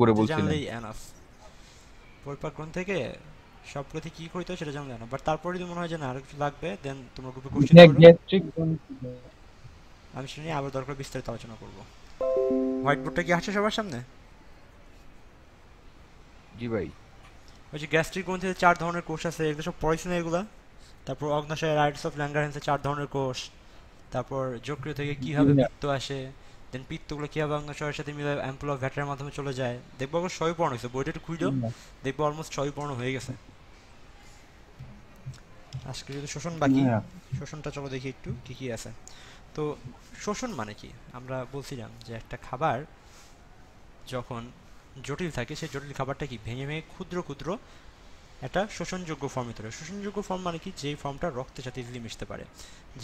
করে বলছিলেন এনাফ পরিপাকরণ থেকে সব প্রতি কি করতে সেটা জানলে না বাট তারপরে যদি মনে হয় যে না আর কিছু লাগবে দেন তোমরা গ্রুপে কোশ্চেন করো আমি শুনি আবার দরকার বিস্তারিত আলোচনা করব হোয়াইট বোর্ডটা কি আছে সবার সামনে জি ভাই ওই যে গ্যাস্ট্রিক গ্রন্থিতে চার ধরনের কোষ আছে এগুলো সব পড়াইছি এগুলো তারপর অগ্নাশয় রাইটস অফ ল্যাঙ্গারহেন্সে চার ধরনের কোষ তারপর যকৃত থেকে কিভাবে বৃত্ত আসে দেন পিত্তগুলো কীভাবে অগ্নাশয়ের সাথে মিলে অ্যাম্পুলা ভ্যাটারের মাধ্যমে চলে যায় দেখবো অলমোস্ট ছয় পর্ণ হয়েছে বইটা একটু খুঁজো দেখবো অলমোস্ট ছয় পর্ণ হয়ে গেছে আজকে যদি শোষণ বাকি শোষণটা চলো দেখি একটু কি কি আছে তো শোষণ মানে কি আমরা বলছিলাম যে একটা খাবার যখন জটিল থাকে সেই জটিল খাবারটা কি ভেঙে ভেঙে ক্ষুদ্র ক্ষুদ্র একটা শোষণযোগ্য ফর্মে তোলে শোষণযোগ্য ফর্ম মানে কি যেই ফর্মটা রক্তের সাথে ইজিলি মিশতে পারে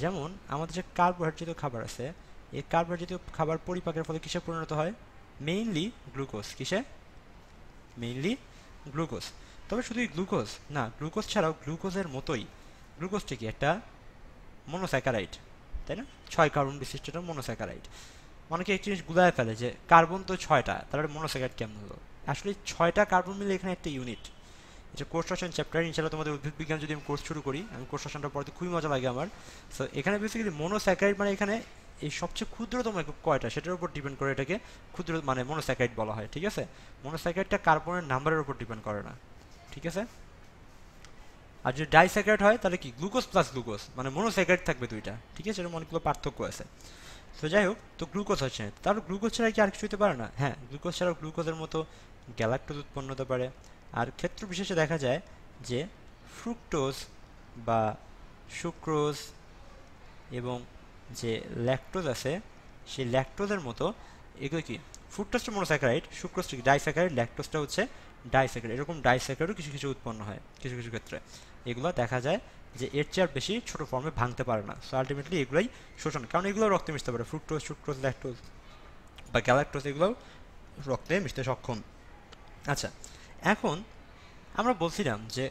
যেমন আমাদের যে কার্বোহাইড্রেট খাবার আছে এই কার্বন জাতীয় খাবার পরিপাকের ফলে কিসে পরিণত হয় মেইনলি গ্লুকোজ কিসে মেইনলি গ্লুকোজ তবে শুধুই গ্লুকোজ না গ্লুকোজ ছাড়াও গ্লুকোজের মতোই গ্লুকোজটি কি একটা মনোস্যাকারাইট তাই না ছয় কার্বন বিশিষ্ট একটা মনোস্যাকারাইড অনেকে একটি জিনিস গুলায় ফেলে যে কার্বন তো ছয়টা তাহলে মনোস্যাকারাইট কেমন হলো আসলে ছয়টা কার্বন মিলে এখানে একটা ইউনিট এটা কোর্স চ্যাপ্টার ইনশাল্লাহ তোমাদের উদ্ভিদ বিজ্ঞান যদি আমি কোর্স শুরু করি আমি কোর্স শাসনটা পড়তে খুবই মজা লাগে আমার সো এখানে বেসিক্যালি মনোস্যাকারাইট মানে এখানে এই সবচেয়ে ক্ষুদ্রতম একক কয়টা সেটার উপর ডিপেন্ড করে এটাকে ক্ষুদ্র মানে মনোসাইকাইট বলা হয় ঠিক আছে মনোসাইকাইটটা কার্বনের নাম্বারের উপর ডিপেন্ড করে না ঠিক আছে আর যদি ডাইসাইকাইট হয় তাহলে কি গ্লুকোজ প্লাস গ্লুকোজ মানে মনোসাইকাইট থাকবে দুইটা ঠিক আছে এরকম অনেকগুলো পার্থক্য আছে তো যাই হোক তো গ্লুকোজ হচ্ছে তারপর গ্লুকোজ ছাড়া কি আর কিছু হতে পারে না হ্যাঁ গ্লুকোজ ছাড়াও গ্লুকোজের মতো গ্যালাক্টোজ উৎপন্ন হতে পারে আর ক্ষেত্র বিশেষে দেখা যায় যে ফ্রুক্টোজ বা সুক্রোজ এবং যে ল্যাকটোজ আছে সেই ল্যাকটোজের মতো এগুলো কি ফুটটোস্টা মনোস্যাকারাইড সুক্রোজ ডাইস্যাকারাইড ল্যাকটোজটা হচ্ছে ডাইস্যাকারাইড এরকম ডাইস্যাকারাইডও কিছু কিছু উৎপন্ন হয় কিছু কিছু ক্ষেত্রে এগুলো দেখা যায় যে এর চেয়ে বেশি ছোট ফর্মে ভাঙতে পারে না সো আলটিমেটলি এগুলোই শোষণ কারণ এগুলো রক্তে মিশতে পারে ফ্রুক্টোজ সুক্রোজ ল্যাকটোজ বা গ্যালাক্টোজ এগুলোও রক্তে মিশতে সক্ষম আচ্ছা এখন আমরা বলছিলাম যে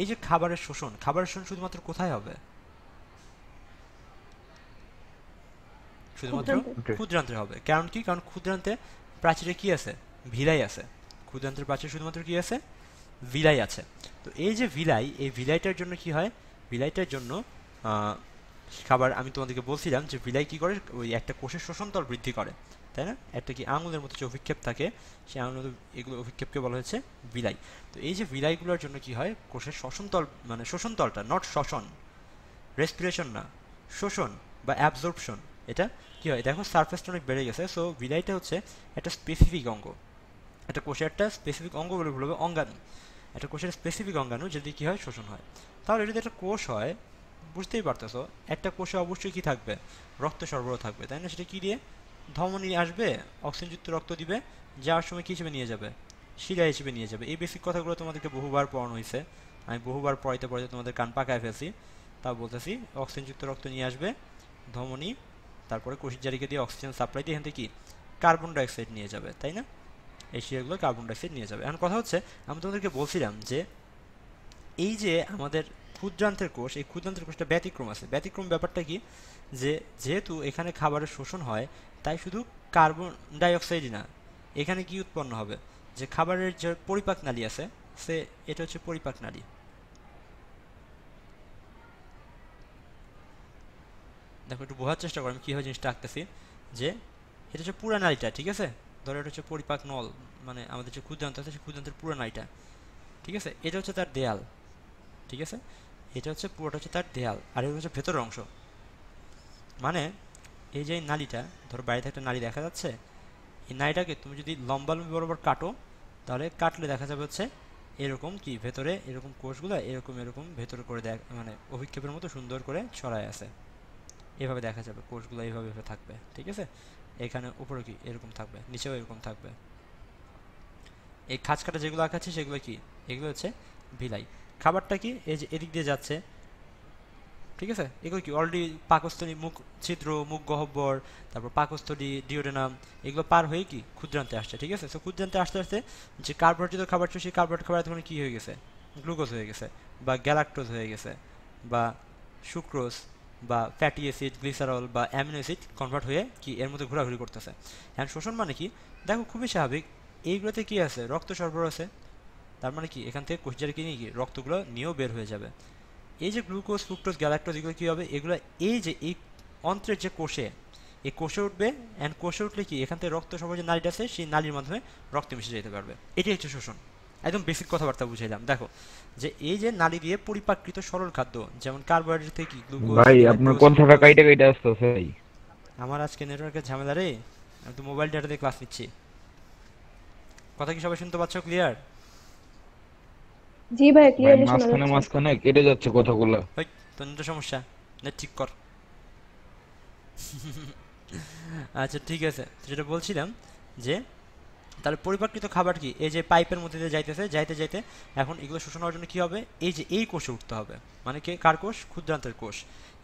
এই যে খাবারের শোষণ খাবারের শোষণ শুধুমাত্র কোথায় হবে শুধুমাত্র ক্ষুদ্রান্তের হবে কারণ কি কারণ ক্ষুদ্রান্তে প্রাচীরে কি আছে ভিলাই আছে ক্ষুদ্রান্তের প্রাচীর শুধুমাত্র কি আছে ভিলাই আছে তো এই যে ভিলাই এই ভিলাইটার জন্য কি হয় ভিলাইটার জন্য খাবার আমি তোমাদেরকে বলছিলাম যে ভিলাই কি করে ওই একটা কোষের শোষণতল বৃদ্ধি করে তাই না একটা কি আঙুলের মতো যে অভিক্ষেপ থাকে সেই আঙুলের মতো এগুলো অভিক্ষেপকে বলা হয়েছে বিলাই তো এই যে বিলাইগুলোর জন্য কি হয় কোষের শ্বসনতল মানে শোষণতলটা নট শ্বসন রেসপিরেশন না শোষণ বা অ্যাবজর্পশন এটা কী হয় দেখো সারফেসটা অনেক বেড়ে গেছে সো বিদায়টা হচ্ছে একটা স্পেসিফিক অঙ্গ একটা কোষের একটা স্পেসিফিক অঙ্গ বলে বলবে অঙ্গাণু একটা কোষের স্পেসিফিক অঙ্গাণু যদি কী হয় শোষণ হয় তাহলে যদি একটা কোষ হয় বুঝতেই পারতেছো একটা কোষে অবশ্যই কী থাকবে রক্ত সরবরাহ থাকবে তাই না সেটা কি দিয়ে ধমনী আসবে অক্সিজেনযুক্ত রক্ত দিবে যাওয়ার সময় কী হিসেবে নিয়ে যাবে শিরা হিসেবে নিয়ে যাবে এই বেসিক কথাগুলো তোমাদেরকে বহুবার পড়ানো হয়েছে আমি বহুবার পড়াইতে পড়াইতে তোমাদের কান পাকায় ফেলছি তা বলতেছি অক্সিজেনযুক্ত রক্ত নিয়ে আসবে ধমনী তারপরে কোষিজারিকে দিয়ে অক্সিজেন সাপ্লাই দিয়ে এখান থেকে কি কার্বন ডাইঅক্সাইড নিয়ে যাবে তাই না এই শিয়াগুলো কার্বন ডাইঅক্সাইড নিয়ে যাবে এখন কথা হচ্ছে আমি তোমাদেরকে বলছিলাম যে এই যে আমাদের ক্ষুদ্রান্তের কোষ এই ক্ষুদ্রান্তের কোষটা ব্যতিক্রম আছে ব্যতিক্রম ব্যাপারটা কি যে যেহেতু এখানে খাবারের শোষণ হয় তাই শুধু কার্বন ডাইঅক্সাইডই না এখানে কি উৎপন্ন হবে যে খাবারের যে পরিপাক নালী আছে সে এটা হচ্ছে পরিপাক নালী দেখো একটু বোঝার চেষ্টা করো আমি কীভাবে জিনিসটা আঁকতেছি যে এটা হচ্ছে পুরা নালিটা ঠিক আছে ধরো এটা হচ্ছে পরিপাক নল মানে আমাদের যে ক্ষুদ্রান্ত আছে সেই ক্ষুদ্রান্তের পুরা নালিটা ঠিক আছে এটা হচ্ছে তার দেয়াল ঠিক আছে এটা হচ্ছে পুরোটা হচ্ছে তার দেয়াল আর এটা হচ্ছে ভেতরের অংশ মানে এই যে নালিটা ধরো বাড়িতে একটা নালি দেখা যাচ্ছে এই নালিটাকে তুমি যদি লম্বা লম্বি বরাবর কাটো তাহলে কাটলে দেখা যাবে হচ্ছে এরকম কি ভেতরে এরকম কোষগুলো এরকম এরকম ভেতরে করে দেখ মানে অভিক্ষেপের মতো সুন্দর করে ছড়ায় আছে এভাবে দেখা যাবে কোর্সগুলো এইভাবে এভাবে থাকবে ঠিক আছে এখানে উপরে কি এরকম থাকবে নিচেও এরকম থাকবে এই খাঁচ কাটা যেগুলো আঁকাচ্ছে সেগুলো কি এগুলো হচ্ছে ভিলাই খাবারটা কি এই যে এদিক দিয়ে যাচ্ছে ঠিক আছে এগুলো কি অলরেডি পাকস্থলী মুখ ছিদ্র মুখ গহ্বর তারপর পাকস্থলী ডিওডেনাম এগুলো পার হয়ে কি ক্ষুদ্রান্তে আসছে ঠিক আছে তো ক্ষুদ্রান্তে আসতে আসতে যে কার্বোহাইড্রেট খাবার ছিল সেই কার্বোহাইড্রেট খাবার এখন কী হয়ে গেছে গ্লুকোজ হয়ে গেছে বা গ্যালাক্টোজ হয়ে গেছে বা সুক্রোজ বা ফ্যাটি অ্যাসিড গ্লিসারল বা অ্যামিনো অ্যাসিড কনভার্ট হয়ে কি এর মধ্যে ঘোরাঘুরি করতেছে হ্যাঁ শোষণ মানে কি দেখো খুবই স্বাভাবিক এইগুলোতে কি আছে রক্ত সরবরাহ আছে তার মানে কি এখান থেকে কোষজারি কিনে কি রক্তগুলো নিয়েও বের হয়ে যাবে এই যে গ্লুকোজ ফ্রুক্টোজ গ্যালাক্টোজ এগুলো কী হবে এগুলো এই যে এই অন্ত্রের যে কোষে এই কোষে উঠবে অ্যান্ড কোষে উঠলে কি এখান থেকে রক্ত সরবরাহ যে নালীটা আছে সেই নালীর মাধ্যমে রক্ত মিশে যেতে পারবে এটাই হচ্ছে শোষণ একদম বেসিক কথাবার্তা বুঝাইলাম দেখো যে এই যে নালি দিয়ে পরিপাকৃত সরল খাদ্য যেমন কার্বোহাইড্রেট থেকে গ্লুকোজ ভাই আপনার কথাটা কাইটা কাইটা আসছে ভাই আমার আজকে নেটওয়ার্কের ঝামেলা রে আমি তো মোবাইল ডেটা দিয়ে ক্লাস নিচ্ছি কথা কি সবাই শুনতে পাচ্ছ ক্লিয়ার জি ভাই ক্লিয়ার শুনা যাচ্ছে মাঝখানে মাঝখানে কেটে যাচ্ছে কথাগুলো ভাই তো সমস্যা নেট ঠিক কর আচ্ছা ঠিক আছে যেটা বলছিলাম যে তাহলে পরিপাকৃত খাবার কি এই যে পাইপের মধ্যে দিয়ে যাইতেছে যাইতে যাইতে এখন এগুলো শোষণ হওয়ার জন্য কী হবে এই যে এই কোষে উঠতে হবে মানে কে কার কোষ ক্ষুদ্রান্তের কোষ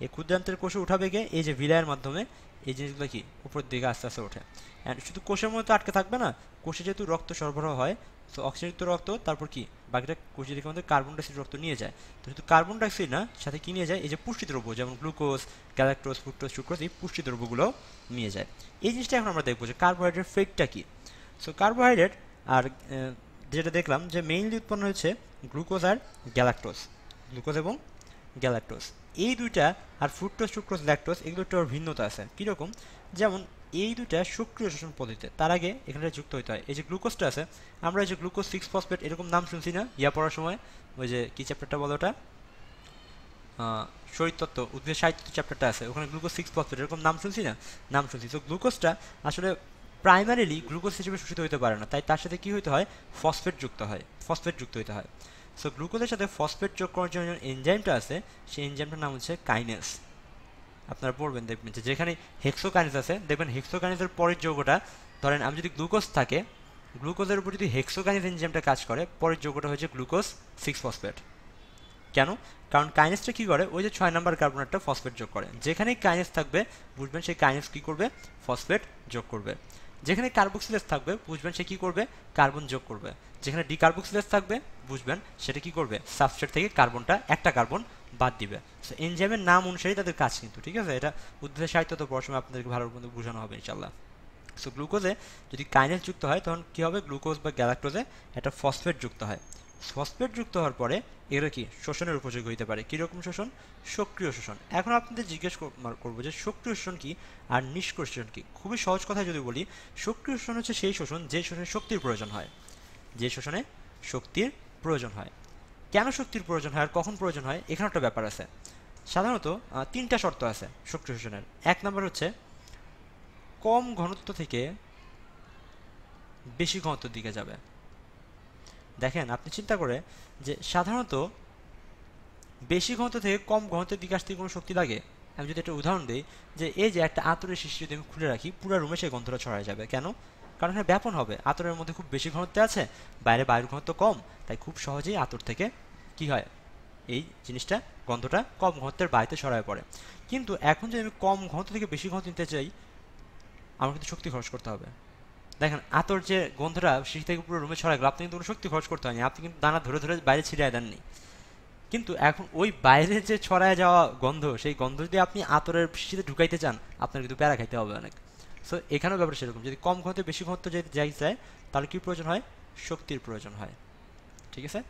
এই ক্ষুদ্রান্তের কোষে উঠাবে গিয়ে এই যে ভিলায়ের মাধ্যমে এই জিনিসগুলো কি উপর দিকে আস্তে আস্তে ওঠে অ্যান্ড শুধু কোষের মধ্যে আটকে থাকবে না কোষে যেহেতু রক্ত সরবরাহ হয় তো অক্সিজনযুক্ত রক্ত তারপর কি বাকিটা কোষে দিকে আমাদের কার্বন ডাইঅক্সাইড রক্ত নিয়ে যায় তো শুধু কার্বন ডাইঅক্সাইড না সাথে কি নিয়ে যায় এই যে পুষ্টি দ্রব্য যেমন গ্লুকোজ গ্যালাক্টোজ ফ্রুক্টোজ সুক্রোজ এই পুষ্টি দ্রব্যগুলো নিয়ে যায় এই জিনিসটা এখন আমরা দেখবো যে কার্বোহাইড্রেট ফেটটা কী সো কার্বোহাইড্রেট আর যেটা দেখলাম যে মেইনলি উৎপন্ন হচ্ছে গ্লুকোজ আর গ্যালাক্টোজ গ্লুকোজ এবং গ্যালাক্টোজ এই দুইটা আর ফ্রুক্টোজ সুক্রোজ ল্যাক্টোজ এগুলো একটু ভিন্নতা আছে কীরকম যেমন এই দুটা সক্রিয় শোষণ পদ্ধতিতে তার আগে এখানে যুক্ত হতে হয় এই যে গ্লুকোজটা আছে আমরা এই যে গ্লুকোজ সিক্স ফসফেট এরকম নাম শুনছি না ইয়া পড়ার সময় ওই যে কী চ্যাপ্টারটা বলো ওটা শরীরতত্ত্ব উদ্ভিদ সাহিত্য চ্যাপ্টারটা আছে ওখানে গ্লুকোজ সিক্স ফসফেট এরকম নাম শুনছি না নাম শুনছি তো গ্লুকোজটা আসলে প্রাইমারিলি গ্লুকোজ হিসেবে শোষিত হতে পারে না তাই তার সাথে কি হতে হয় ফসফেট যুক্ত হয় ফসফেট যুক্ত হতে হয় সো গ্লুকোজের সাথে ফসফেট যোগ করার জন্য এনজাইমটা আছে সেই এনজাইমটার নাম হচ্ছে কাইনেস আপনারা পড়বেন দেখবেন যে যেখানে হেক্সোকাইনেস আছে দেখবেন হেক্সোকাইনেসের পরের যোগটা ধরেন আমি যদি গ্লুকোজ থাকে গ্লুকোজের উপর যদি হেক্সোকাইনেস এনজাইমটা কাজ করে পরের যোগটা হচ্ছে গ্লুকোজ সিক্স ফসফেট কেন কারণ কাইনেসটা কী করে ওই যে ছয় নম্বর কার্বনেটটা ফসফেট যোগ করে যেখানেই কাইনেস থাকবে বুঝবেন সেই কাইনেস কী করবে ফসফেট যোগ করবে যেখানে কার্বক্সিলেস থাকবে বুঝবেন সে কি করবে কার্বন যোগ করবে যেখানে ডিকার্বক্সিলেস থাকবে বুঝবেন সেটা কি করবে সাবস্ট্রেট থেকে কার্বনটা একটা কার্বন বাদ দিবে সো এনজাইমের নাম অনুসারেই তাদের কাজ কিন্তু ঠিক আছে এটা উদ্ভিদের সাহিত্য তো পড়াশোনা আপনাদেরকে ভালো মতো বোঝানো হবে ইনশাল্লাহ সো গ্লুকোজে যদি কাইনেস যুক্ত হয় তখন কী হবে গ্লুকোজ বা গ্যালাক্টোজে একটা ফসফেট যুক্ত হয় ফসফেট যুক্ত হওয়ার পরে এরা কি শোষণের উপযোগী হইতে পারে কীরকম শোষণ সক্রিয় শোষণ এখন আপনাদের জিজ্ঞেস করবো যে সক্রিয় শোষণ কি আর নিষ্ক্রিয় শোষণ কী খুবই সহজ কথায় যদি বলি সক্রিয় শোষণ হচ্ছে সেই শোষণ যে শোষণে শক্তির প্রয়োজন হয় যে শোষণে শক্তির প্রয়োজন হয় কেন শক্তির প্রয়োজন হয় আর কখন প্রয়োজন হয় এখানে একটা ব্যাপার আছে সাধারণত তিনটা শর্ত আছে শক্তি শোষণের এক নম্বর হচ্ছে কম ঘনত্ব থেকে বেশি ঘনত্বর দিকে যাবে দেখেন আপনি চিন্তা করে যে সাধারণত বেশি ঘনত্ব থেকে কম ঘনত্বের দিকে আসতে কোনো শক্তি লাগে আমি যদি একটা উদাহরণ দিই যে এই যে একটা আতরের শিশু যদি আমি খুলে রাখি পুরো রুমে সেই গন্ধটা ছড়ায় যাবে কেন কারণ এখানে ব্যাপন হবে আতরের মধ্যে খুব বেশি ঘনত্ব আছে বাইরে বায়ুর ঘনত্ব কম তাই খুব সহজেই আতর থেকে কি হয় এই জিনিসটা গন্ধটা কম ঘনত্বের বাড়িতে ছড়ায় পড়ে কিন্তু এখন যদি আমি কম ঘনত্ব থেকে বেশি ঘনত্ব নিতে চাই আমার কিন্তু শক্তি খরচ করতে হবে দেখেন আতর যে গন্ধটা শিশি থেকে পুরো রুমে ছড়া গেল আপনি কিন্তু কোনো শক্তি খরচ করতে হয়নি আপনি কিন্তু দানা ধরে ধরে বাইরে ছিঁড়ে দেননি কিন্তু এখন ওই বাইরে যে ছড়ায় যাওয়া গন্ধ সেই গন্ধ যদি আপনি আতরের শিশিতে ঢুকাইতে চান আপনার কিন্তু প্যারা খাইতে হবে অনেক সো এখানেও ব্যাপার সেরকম যদি কম ঘনত্ব বেশি ঘনত্ব যদি যাই যায় তাহলে কী প্রয়োজন হয় শক্তির প্রয়োজন হয় ঠিক আছে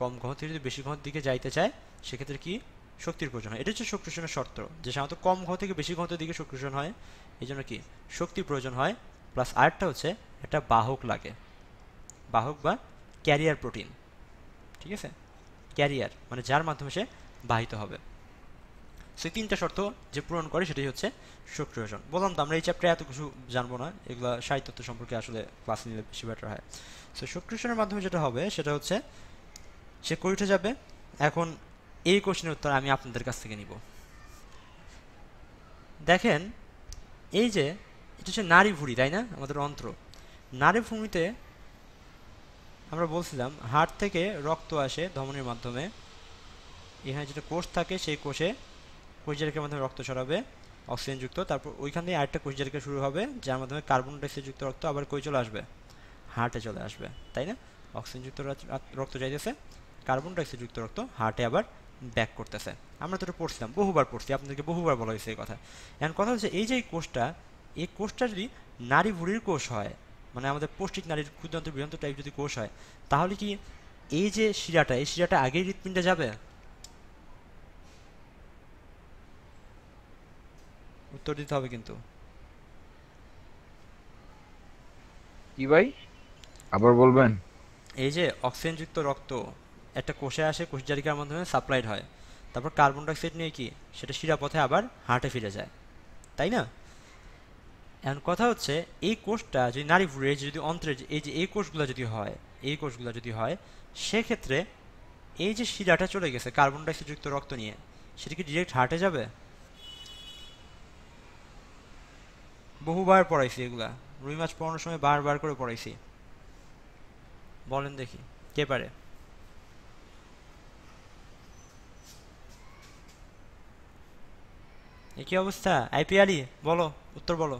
কম ঘনত্ব যদি বেশি ঘনত্ব দিকে যাইতে চায় সেক্ষেত্রে কি শক্তির প্রয়োজন হয় এটা হচ্ছে শক্তি শর্ত যে সাধারণত কম ঘন থেকে বেশি ঘন থেকে শক্তি শোষণ হয় এই জন্য কি শক্তির প্রয়োজন হয় প্লাস আরেকটা হচ্ছে একটা বাহক লাগে বাহক বা ক্যারিয়ার প্রোটিন ঠিক আছে ক্যারিয়ার মানে যার মাধ্যমে সে বাহিত হবে সেই তিনটা শর্ত যে পূরণ করে সেটাই হচ্ছে সক্রিয়জন বললাম তো আমরা এই চ্যাপ্টারে এত কিছু জানবো না এগুলো সাহিত্য সম্পর্কে আসলে ক্লাস নিলে বেশি বেটার হয় সো সক্রিয়জনের মাধ্যমে যেটা হবে সেটা হচ্ছে সে করে উঠে যাবে এখন এই কোশ্চেনের উত্তর আমি আপনাদের কাছ থেকে নিব দেখেন এই যে এটা হচ্ছে নারী ভুঁড়ি তাই না আমাদের অন্ত্র নারী ভূমিতে আমরা বলছিলাম হাট থেকে রক্ত আসে ধমনের মাধ্যমে এখানে যেটা কোষ থাকে সেই কোষে কোষজালিকার মাধ্যমে রক্ত ছড়াবে অক্সিজেনযুক্ত তারপর ওইখান থেকে আরেকটা কোষজারিকা শুরু হবে যার মাধ্যমে কার্বন ডাইঅক্সাইডযুক্ত রক্ত আবার কই চলে আসবে হার্টে চলে আসবে তাই না অক্সিজেনযুক্ত রক্ত যাইতেছে কার্বন ডাইঅক্সাইডযুক্ত রক্ত হার্টে আবার ব্যাক করতেছে আমরা তো এটা পড়ছিলাম বহুবার পড়ছি আপনাদেরকে বহুবার বলা হয়েছে এই কথা এখন কথা হচ্ছে এই যে কোষটা এই কোষটা যদি নারী ভুড়ির কোষ হয় মানে আমাদের পৌষ্টিক নারীর ক্ষুদ্রান্ত বৃহন্ত টাইপ যদি কোষ হয় তাহলে কি এই যে শিরাটা এই শিরাটা আগেই হৃৎপিণ্ডে যাবে উত্তর দিতে হবে কিন্তু কি ভাই আবার বলবেন এই যে অক্সিজেনযুক্ত রক্ত একটা কোষে আসে কোষজালিকার মাধ্যমে সাপ্লাইড হয় তারপর কার্বন ডাইঅক্সাইড নিয়ে কি সেটা শিরাপথে আবার হার্টে ফিরে যায় তাই না এখন কথা হচ্ছে এই কোষটা যদি নারী ভুড়ে যদি অন্তরের এই যে এই কোষগুলো যদি হয় এই কোষগুলো যদি হয় সেক্ষেত্রে এই যে শিরাটা চলে গেছে কার্বন ডাইঅক্সাইডযুক্ত রক্ত নিয়ে সেটা কি ডিরেক্ট হার্টে যাবে বহুবার পড়াইছি এগুলা রুই মাছ পড়ানোর সময় বারবার করে পড়াইছি বলেন দেখি কে পারে কি অবস্থা আইপিআরই বলো উত্তর বলো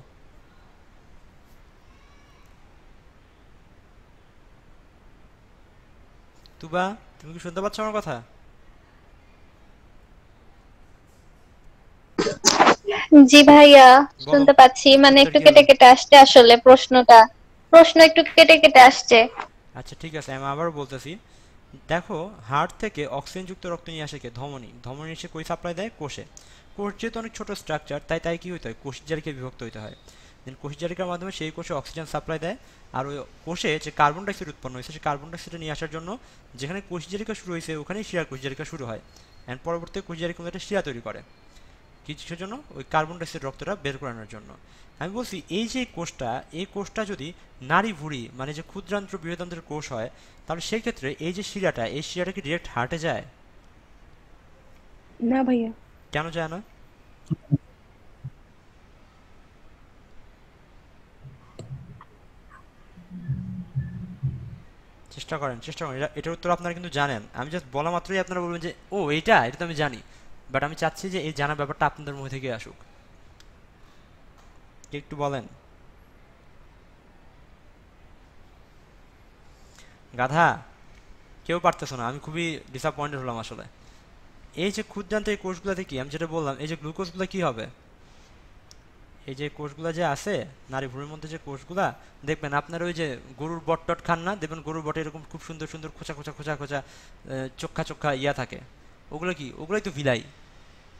তুবা তুমি কি শুনতে পাচ্ছ আমার কথা জি ভাইয়া শুনতে পাচ্ছি মানে একটু কেটে কেটে আসছে আসলে প্রশ্নটা প্রশ্ন একটু কেটে কেটে আসছে আচ্ছা ঠিক আছে আমি আবার বলতেছি দেখো হার্ট থেকে অক্সিজেন যুক্ত রক্ত নিয়ে আসে কে ধমনী ধমনী এসে কই সাপ্লাই দেয় কোষে কোষ যেহেতু অনেক ছোট স্ট্রাকচার তাই তাই কি হইতে হয় কোষ জারিকে বিভক্ত হইতে হয় দেন জারিকার মাধ্যমে সেই কোষে অক্সিজেন সাপ্লাই দেয় আর ওই কোষে যে কার্বন ডাইঅক্সাইড উৎপন্ন হয়েছে সেই কার্বন ডাইঅক্সাইড নিয়ে আসার জন্য যেখানে কোষজালিকা শুরু হয়েছে ওখানেই শিরার জারিকা শুরু হয় অ্যান্ড পরবর্তী কোষজালিকা একটা শিরা তৈরি করে কিছুর জন্য ওই কার্বন ডাইঅক্সাইড রক্তটা বের করানোর জন্য আমি বলছি এই যে কোষটা এই কোষটা যদি নারী ভুড়ি মানে যে ক্ষুদ্রান্ত্র বৃহদান্ত্রের কোষ হয় তাহলে সেই ক্ষেত্রে এই যে শিরাটা এই শিরাটা কি ডিরেক্ট হার্টে যায় না ভাইয়া কেন যায় না চেষ্টা করেন চেষ্টা করেন এটার উত্তর আপনারা কিন্তু জানেন আমি জাস্ট বলা মাত্রই আপনারা বলবেন যে ও এইটা এটা তো আমি জানি বাট আমি চাচ্ছি যে এই জানা ব্যাপারটা আপনাদের মধ্যে থেকে আসুক একটু বলেন গাধা কেউ পারতেছ না আমি খুবই ডিসঅ্যাপয়েন্টেড হলাম আসলে এই যে ক্ষুদ্রান্ত এই কোর্সগুলোতে থেকে আমি যেটা বললাম এই যে গ্লুকোজগুলো কী হবে এই যে কোষগুলো যে আছে নারী ভ্রূণের মধ্যে যে কোষগুলা দেখবেন আপনার ওই যে গরুর বট টট খান না দেখবেন গরুর বটে এরকম খুব সুন্দর সুন্দর খোঁচা খোঁচা খোঁচা খোঁচা চোখা চোখা ইয়া থাকে ওগুলো কি ওগুলোই তো ভিলাই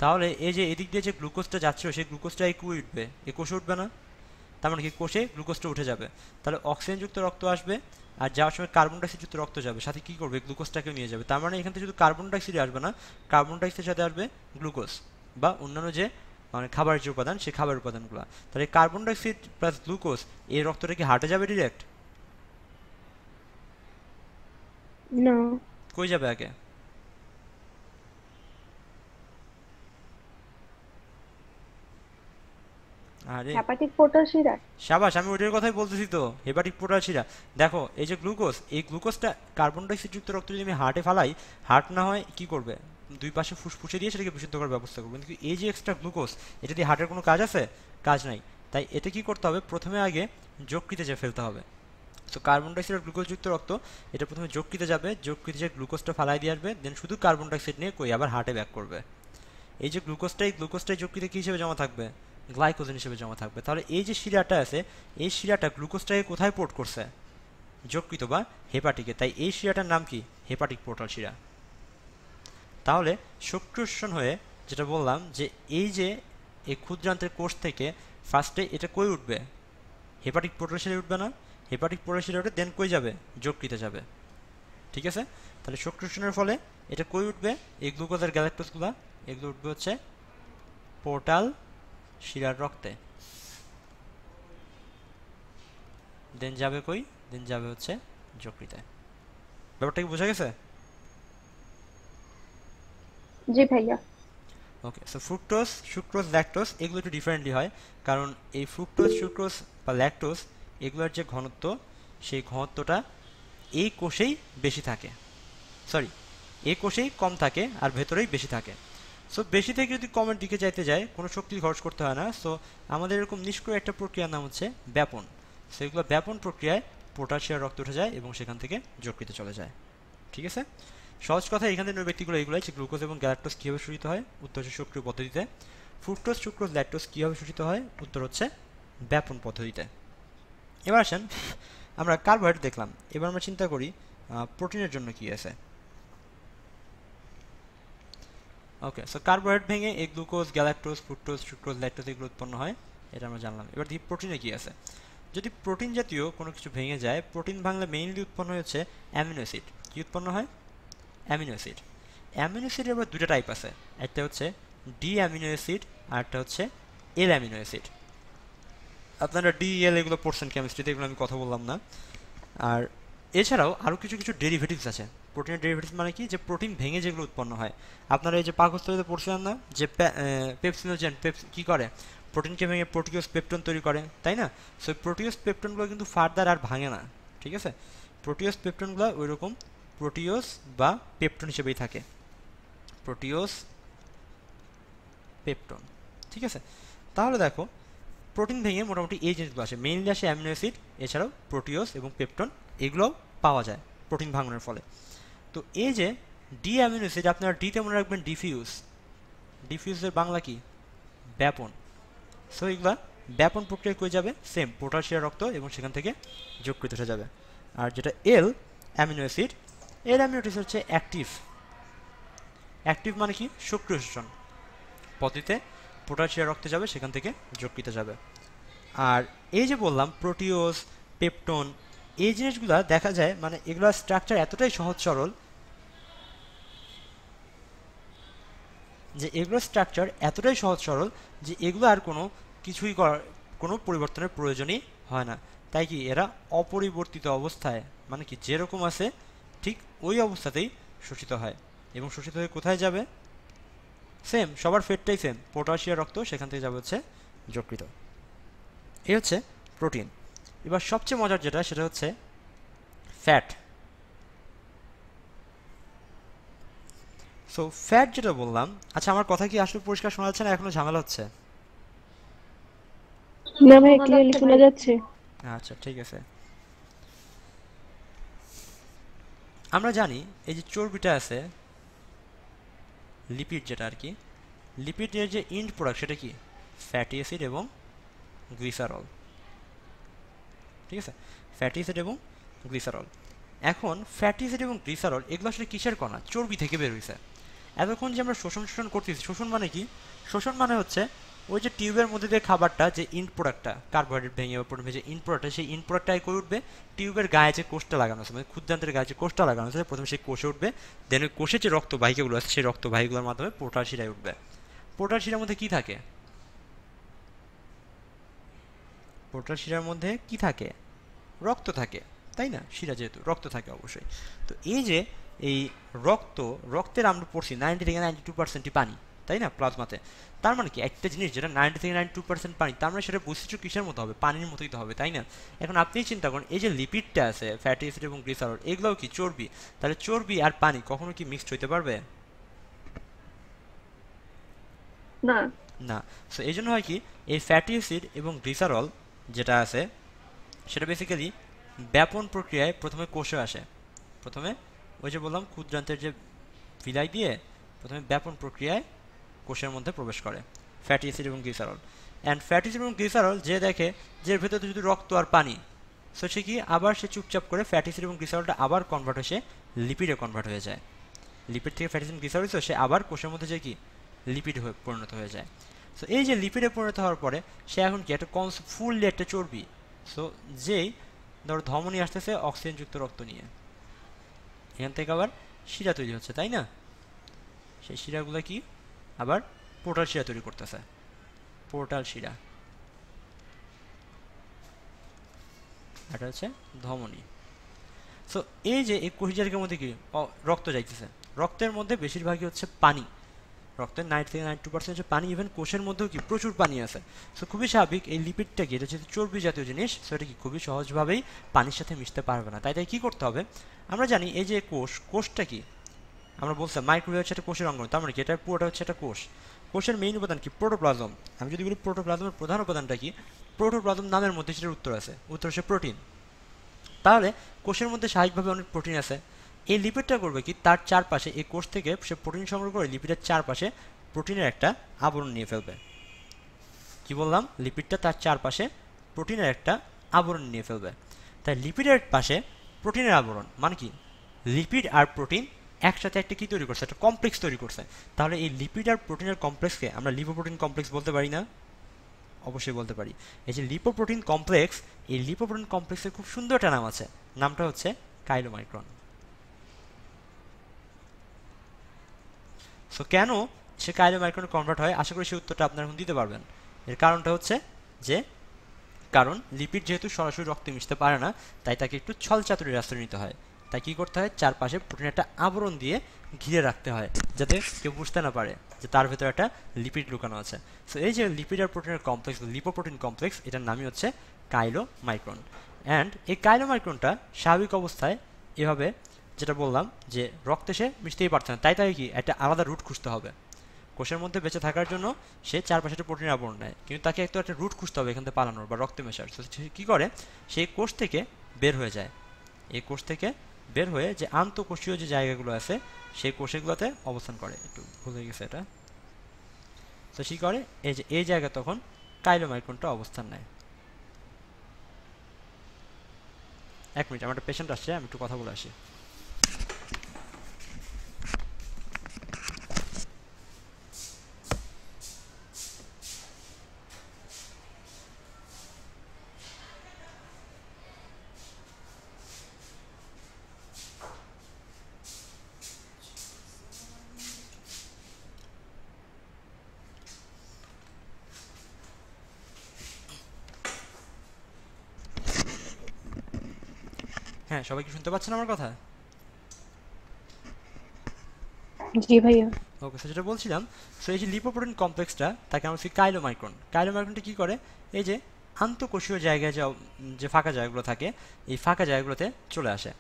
তাহলে এই যে এদিক দিয়ে যে গ্লুকোজটা যাচ্ছে সেই গ্লুকোজটা এই উঠবে এ কোষে উঠবে না তার মানে কি কোষে গ্লুকোজটা উঠে যাবে তাহলে অক্সিজেনযুক্ত রক্ত আসবে আর যাওয়ার সময় কার্বন যুক্ত রক্ত যাবে সাথে কি করবে গ্লুকোজটাকেও নিয়ে যাবে তার মানে এখান থেকে শুধু কার্বন ডাইঅক্সাইড আসবে না কার্বন ডাইঅক্সাইডের সাথে আসবে গ্লুকোজ বা অন্যান্য যে মানে খাবারের যে উপাদান সেই খাবার উপাদানগুলো তাহলে কার্বন ডাইঅক্সাইড প্লাস গ্লুকোজ এই রক্তটা কি হার্টে যাবে ডিরেক্ট না কই যাবে আগে আরে আমি কথাই বলতেছি তো দেখো এই যে গ্লুকোজ এই গ্লুকোজটা কার্বন রক্ত যদি আমি ফালাই হার্ট না হয় করবে দুই পাশে ফুসফুসে দিয়ে সেটাকে বিশুদ্ধ করার ব্যবস্থা কিন্তু এই যে এক্সট্রা গ্লুকোজ এটা হার্টের কোনো কাজ আছে কাজ নাই তাই এটা কি করতে হবে প্রথমে আগে যকৃতে যে ফেলতে হবে তো কার্বন ডাইঅক্সাইড আর গ্লুকোজযুক্ত রক্ত এটা প্রথমে যকৃতে যাবে যকৃতে যে গ্লুকোজটা ফালাই দিয়ে আসবে দেন শুধু কার্বন ডাইঅক্সাইড নিয়ে কই আবার হার্টে ব্যাক করবে এই যে গ্লুকোজটাই গ্লুকোজটাই যকৃতে কী হিসেবে জমা থাকবে গ্লাইকোজেন হিসেবে জমা থাকবে তাহলে এই যে শিরাটা আছে এই শিরাটা গ্লুকোজটাকে কোথায় পোর্ট করছে যোগকৃত বা হেপাটিকে তাই এই শিরাটার নাম কি হেপাটিক পোর্টাল শিরা তাহলে সক্রিয়শন হয়ে যেটা বললাম যে এই যে এই ক্ষুদ্রান্তের কোষ থেকে ফার্স্টে এটা কই উঠবে হেপাটিক পোর্টাল শিরা উঠবে না হেপাটিক পোর্টাল শিরা উঠে দেন কই যাবে যকৃতে যাবে ঠিক আছে তাহলে সক্রিয়শনের ফলে এটা কই উঠবে এই গ্লুকোজের গ্যালাক্টোসগুলা এগুলো উঠবে হচ্ছে পোর্টাল শিরার রক্তে দেন যাবে কই দেন যাবে হচ্ছে যকৃতে ব্যাপারটা কি বোঝা গেছে জি ভাইয়া okay so fructose sucrose lactose এগুলো একটু ডিফারেন্টলি হয় কারণ এই ফ্রুক্টোজ সুক্রোজ বা ল্যাকটোজ এগুলোর যে ঘনত্ব সেই ঘনত্বটা এই কোষেই বেশি থাকে সরি এই কোষেই কম থাকে আর ভেতরেই বেশি থাকে সো বেশি থেকে যদি কমের দিকে যাইতে যায় কোনো শক্তি খরচ করতে হয় না সো আমাদের এরকম নিষ্ক্রিয় একটা প্রক্রিয়ার নাম হচ্ছে ব্যাপন সো এগুলো ব্যাপন প্রক্রিয়ায় পটাশিয়ার রক্ত উঠে যায় এবং সেখান থেকে যকৃতে চলে যায় ঠিক আছে সহজ কথা এখানে ব্যক্তিগুলো এগুলো যে গ্লুকোজ এবং গ্যালাক্টোজ কীভাবে শোষিত হয় উত্তর হচ্ছে সক্রিয় পদ্ধতিতে ফ্রুক্টোজ সুক্রোজ ল্যাক্টোস কীভাবে শোষিত হয় উত্তর হচ্ছে ব্যাপন পদ্ধতিতে এবার আসেন আমরা কার্বোহাইড্রেট দেখলাম এবার আমরা চিন্তা করি প্রোটিনের জন্য কী আছে ওকে সো কার্বোহাইড্রেট ভেঙে এই glucose galactose fructose sucrose lactose এগুলো উৎপন্ন হয় এটা আমরা জানলাম এবার দেখি প্রোটিনে কী আছে যদি প্রোটিন জাতীয় কোনো কিছু ভেঙে যায় প্রোটিন ভাঙলে মেইনলি উৎপন্ন হচ্ছে অ্যামিনো অ্যাসিড কী উৎপন্ন হয় অ্যামিনো অ্যাসিড অ্যামিনো অ্যাসিডের আবার দুটো টাইপ আছে একটা হচ্ছে ডি অ্যামিনো অ্যাসিড আর একটা হচ্ছে এল অ্যামিনো অ্যাসিড আপনারা ডি এল এগুলো পড়ছেন কেমিস্ট্রিতে এগুলো আমি কথা বললাম না আর এছাড়াও আরও কিছু কিছু ডেরিভেটিভস আছে প্রোটিনের ডেরিভেটিভ মানে কি যে প্রোটিন ভেঙে যেগুলো উৎপন্ন হয় আপনারা এই যে পাকস্থলিতে পড়ছিলেন না যে পেপসিনোজেন পেপস কী করে প্রোটিনকে ভেঙে প্রোটিওস পেপটন তৈরি করে তাই না সো প্রোটিওস পেপটনগুলো কিন্তু ফার্দার আর ভাঙে না ঠিক আছে প্রোটিওস পেপটনগুলো ওই রকম প্রোটিওস বা পেপটন হিসেবেই থাকে প্রোটিওস পেপটন ঠিক আছে তাহলে দেখো প্রোটিন ভেঙে মোটামুটি এই জিনিসগুলো আসে মেইনলি আসে অ্যামিনো অ্যাসিড এছাড়াও প্রোটিওস এবং পেপটন এগুলোও পাওয়া যায় প্রোটিন ভাঙনের ফলে তো এই যে ডি অ্যামিনো অ্যাসিড আপনারা ডিতে মনে রাখবেন ডিফিউজ ডিফিউজের বাংলা কি ব্যাপন সো একবার ব্যাপন প্রক্রিয়া করে যাবে সেম পটাশিয়ার রক্ত এবং সেখান থেকে যকৃত হয়ে যাবে আর যেটা L amino acid L amino acid হচ্ছে অ্যাক্টিভ অ্যাক্টিভ মানে কি সক্রিয় শোষণ পদ্ধতিতে পটাশিয়ার রক্তে যাবে সেখান থেকে যকৃত যাবে আর এই যে বললাম প্রোটিওস পেপটন এই জিনিসগুলো দেখা যায় মানে এগুলোর স্ট্রাকচার এতটাই সহজ সরল যে এগুলোর স্ট্রাকচার এতটাই সহজ সরল যে এগুলো আর কোনো কিছুই কোনো পরিবর্তনের প্রয়োজনই হয় না তাই কি এরা অপরিবর্তিত অবস্থায় মানে কি যেরকম আছে ঠিক ওই অবস্থাতেই শোষিত হয় এবং শোষিত হয়ে কোথায় যাবে সেম সবার ফেটটাই সেম পটাশিয়া রক্ত সেখান থেকে যাবে হচ্ছে যকৃত এ হচ্ছে প্রোটিন এবার সবচেয়ে মজার যেটা সেটা হচ্ছে ফ্যাট সো ফ্যাট যেটা বললাম আচ্ছা আমার কথা কি আসলে পরিষ্কার শোনা যাচ্ছে না এখনো ঝামেলা হচ্ছে না ভাই ক্লিয়ারলি শোনা যাচ্ছে আচ্ছা ঠিক আছে আমরা জানি এই যে চর্বিটা আছে লিপিড যেটা আর কি লিপিডের যে ইন্ড প্রোডাক্ট সেটা কি ফ্যাটি অ্যাসিড এবং গ্লিসারল ঠিক আছে ফ্যাটি অ্যাসিড এবং গ্লিসারল এখন ফ্যাটি অ্যাসিড এবং গ্লিসারল এগুলো আসলে কিসের কণা চর্বি থেকে বের হয়েছে এতক্ষণ যে আমরা শোষণ শোষণ করতেছি শোষণ মানে কি শোষণ মানে হচ্ছে ওই যে টিউবের মধ্যে দিয়ে খাবারটা যে ইন্ট প্রোডাক্টটা কার্বোহাইড্রেট ভেঙে প্রোডাক্ট যে ইন্ট প্রোডাক্টটা সেই ইন্ট প্রোডাক্টটাই করে উঠবে টিউবের গায়ে যে কোষটা লাগানো আছে মানে ক্ষুদ্রান্তের গায়ে যে কোষটা লাগানো আছে প্রথমে সেই কোষে উঠবে দেন ওই কোষে যে রক্তবাহিকাগুলো আছে সেই রক্তবাহিকাগুলোর মাধ্যমে পোটাশিরায় উঠবে পোটাশিরার মধ্যে কি থাকে পোটাশিরার মধ্যে কি থাকে রক্ত থাকে তাই না শিরা যেহেতু রক্ত থাকে অবশ্যই তো এই যে এই রক্ত রক্তের আমরা পড়ছি নাইনটি থেকে নাইনটি টু পার্সেন্টই পানি তাই না প্লাজমাতে তার মানে কি একটা জিনিস যেটা নাইনটি থেকে নাইনটি টু পার্সেন্ট পানি তার মানে সেটা বৈশিষ্ট্য কিসের মতো হবে পানির মতোই তো হবে তাই না এখন আপনি চিন্তা করেন এই যে লিপিডটা আছে ফ্যাটি অ্যাসিড এবং গ্লিসারল এগুলোও কি চর্বি তাহলে চর্বি আর পানি কখনো কি মিক্সড হইতে পারবে না না সো এই জন্য হয় কি এই ফ্যাটি অ্যাসিড এবং গ্লিসারল যেটা আছে সেটা বেসিক্যালি ব্যাপন প্রক্রিয়ায় প্রথমে কোষে আসে প্রথমে ওই যে বললাম ক্ষুদ্রান্তের যে ফিলাই দিয়ে প্রথমে ব্যাপন প্রক্রিয়ায় কোষের মধ্যে প্রবেশ করে ফ্যাটি অ্যাসিড এবং গ্লিসারল অ্যান্ড ফ্যাটি অ্যাসিড এবং গ্লিসারল যে দেখে যে ভেতরে শুধু রক্ত আর পানি সো সে কি আবার সে চুপচাপ করে ফ্যাটি অ্যাসিড এবং গ্লিসারলটা আবার কনভার্ট হয়ে সে লিপিডে কনভার্ট হয়ে যায় লিপিড থেকে ফ্যাটি অ্যাসিড গ্লিসারল সে আবার কোষের মধ্যে যে কি লিপিড হয়ে পরিণত হয়ে যায় সো এই যে লিপিডে পরিণত হওয়ার পরে সে এখন কি একটা কনস ফুললি একটা চর্বি সো যেই ধরো ধমনী আসতেছে অক্সিজেনযুক্ত রক্ত নিয়ে এখান থেকে আবার শিরা তৈরি হচ্ছে তাই না সেই শিরাগুলো কি আবার পোর্টাল শিরা তৈরি করতেছে পোর্টাল শিরা এটা হচ্ছে ধমনী সো এই যে এই কোহিজারকের মধ্যে কি রক্ত যাইতেছে রক্তের মধ্যে বেশিরভাগই হচ্ছে পানি রক্তের নাইট থেকে নাইনটি পার্সেন্ট হচ্ছে পানি ইভেন কোষের মধ্যেও কি প্রচুর পানি আছে সো খুবই স্বাভাবিক এই লিপিডটা কি এটা যেহেতু চর্বি জাতীয় জিনিস সেটা কি খুবই সহজভাবেই পানির সাথে মিশতে পারবে না তাই তাই কী করতে হবে আমরা জানি এই যে কোষ কোষটা কি আমরা বলছি মাইক্রোওয়েভ হচ্ছে একটা কোষের অঙ্গ তার মানে কি এটা পুরোটা হচ্ছে একটা কোষ কোষের মেইন উপাদান কি প্রোটোপ্লাজম আমি যদি বলি প্রোটোপ্লাজমের প্রধান উপাদানটা কি প্রোটোপ্লাজম নামের মধ্যে সেটার উত্তর আছে উত্তর হচ্ছে প্রোটিন তাহলে কোষের মধ্যে স্বাভাবিকভাবে অনেক প্রোটিন আছে এই লিপিডটা করবে কি তার চারপাশে এই কোষ থেকে সে প্রোটিন সংগ্রহ করে লিপিডের চারপাশে প্রোটিনের একটা আবরণ নিয়ে ফেলবে কি বললাম লিপিডটা তার চারপাশে প্রোটিনের একটা আবরণ নিয়ে ফেলবে তাই লিপিডের পাশে প্রোটিনের আবরণ মানে কি লিপিড আর প্রোটিন একসাথে একটা কী তৈরি করছে একটা কমপ্লেক্স তৈরি করছে তাহলে এই লিপিড আর প্রোটিনের কমপ্লেক্সকে আমরা লিপোপ্রোটিন কমপ্লেক্স বলতে পারি না অবশ্যই বলতে পারি এই যে লিপোপ্রোটিন কমপ্লেক্স এই লিপোপ্রোটিন কমপ্লেক্সের খুব সুন্দর একটা নাম আছে নামটা হচ্ছে কাইলোমাইক্রন সো কেন সে কাইলোমাইক্রনে কনভার্ট হয় আশা করি সেই উত্তরটা আপনারা এখন দিতে পারবেন এর কারণটা হচ্ছে যে কারণ লিপিড যেহেতু সরাসরি রক্তে মিশতে পারে না তাই তাকে একটু ছলচাতুরির আশ্রয় নিতে হয় তাই কী করতে হয় চারপাশে প্রোটিন একটা আবরণ দিয়ে ঘিরে রাখতে হয় যাতে কেউ বুঝতে না পারে যে তার ভেতরে একটা লিপিড লুকানো আছে সো এই যে লিপিড আর প্রোটিনের কমপ্লেক্স লিপোপ্রোটিন কমপ্লেক্স এটার নামই হচ্ছে কাইলো মাইক্রন অ্যান্ড এই কাইলো মাইক্রনটা স্বাভাবিক অবস্থায় এভাবে যেটা বললাম যে রক্তে সে মিশতেই পারছে না তাই তাই কি একটা আলাদা রুট খুঁজতে হবে কোষের মধ্যে বেঁচে থাকার জন্য সে চারপাশে একটা প্রোটিন আবরণ নেয় কিন্তু তাকে একটু একটা রুট খুঁজতে হবে এখান থেকে পালানোর বা রক্তে মেশার তো সে কী করে সেই কোষ থেকে বের হয়ে যায় এই কোষ থেকে বের হয়ে যে আন্তঃকোষীয় যে জায়গাগুলো আছে সেই কোষেগুলোতে অবস্থান করে একটু ভুলে গেছে এটা তো সে করে এই যে এই জায়গা তখন কাইলোমাইকনটা অবস্থান নেয় এক মিনিট আমার একটা পেশেন্ট আসছে আমি একটু কথা বলে আসি হ্যাঁ সবাই কি শুনতে পাচ্ছেন আমার কথা জি ভাইয়া ওকে সো যেটা বলছিলাম সো এই যে লিপোপ্রোটিন কমপ্লেক্সটা তাকে আমরা বলছি কাইলোমাইক্রন কাইলোমাইক্রনটা কি করে এই যে আন্তঃকোষীয় জায়গায় যে যে ফাঁকা জায়গাগুলো থাকে এই ফাঁকা জায়গাগুলোতে চলে আসে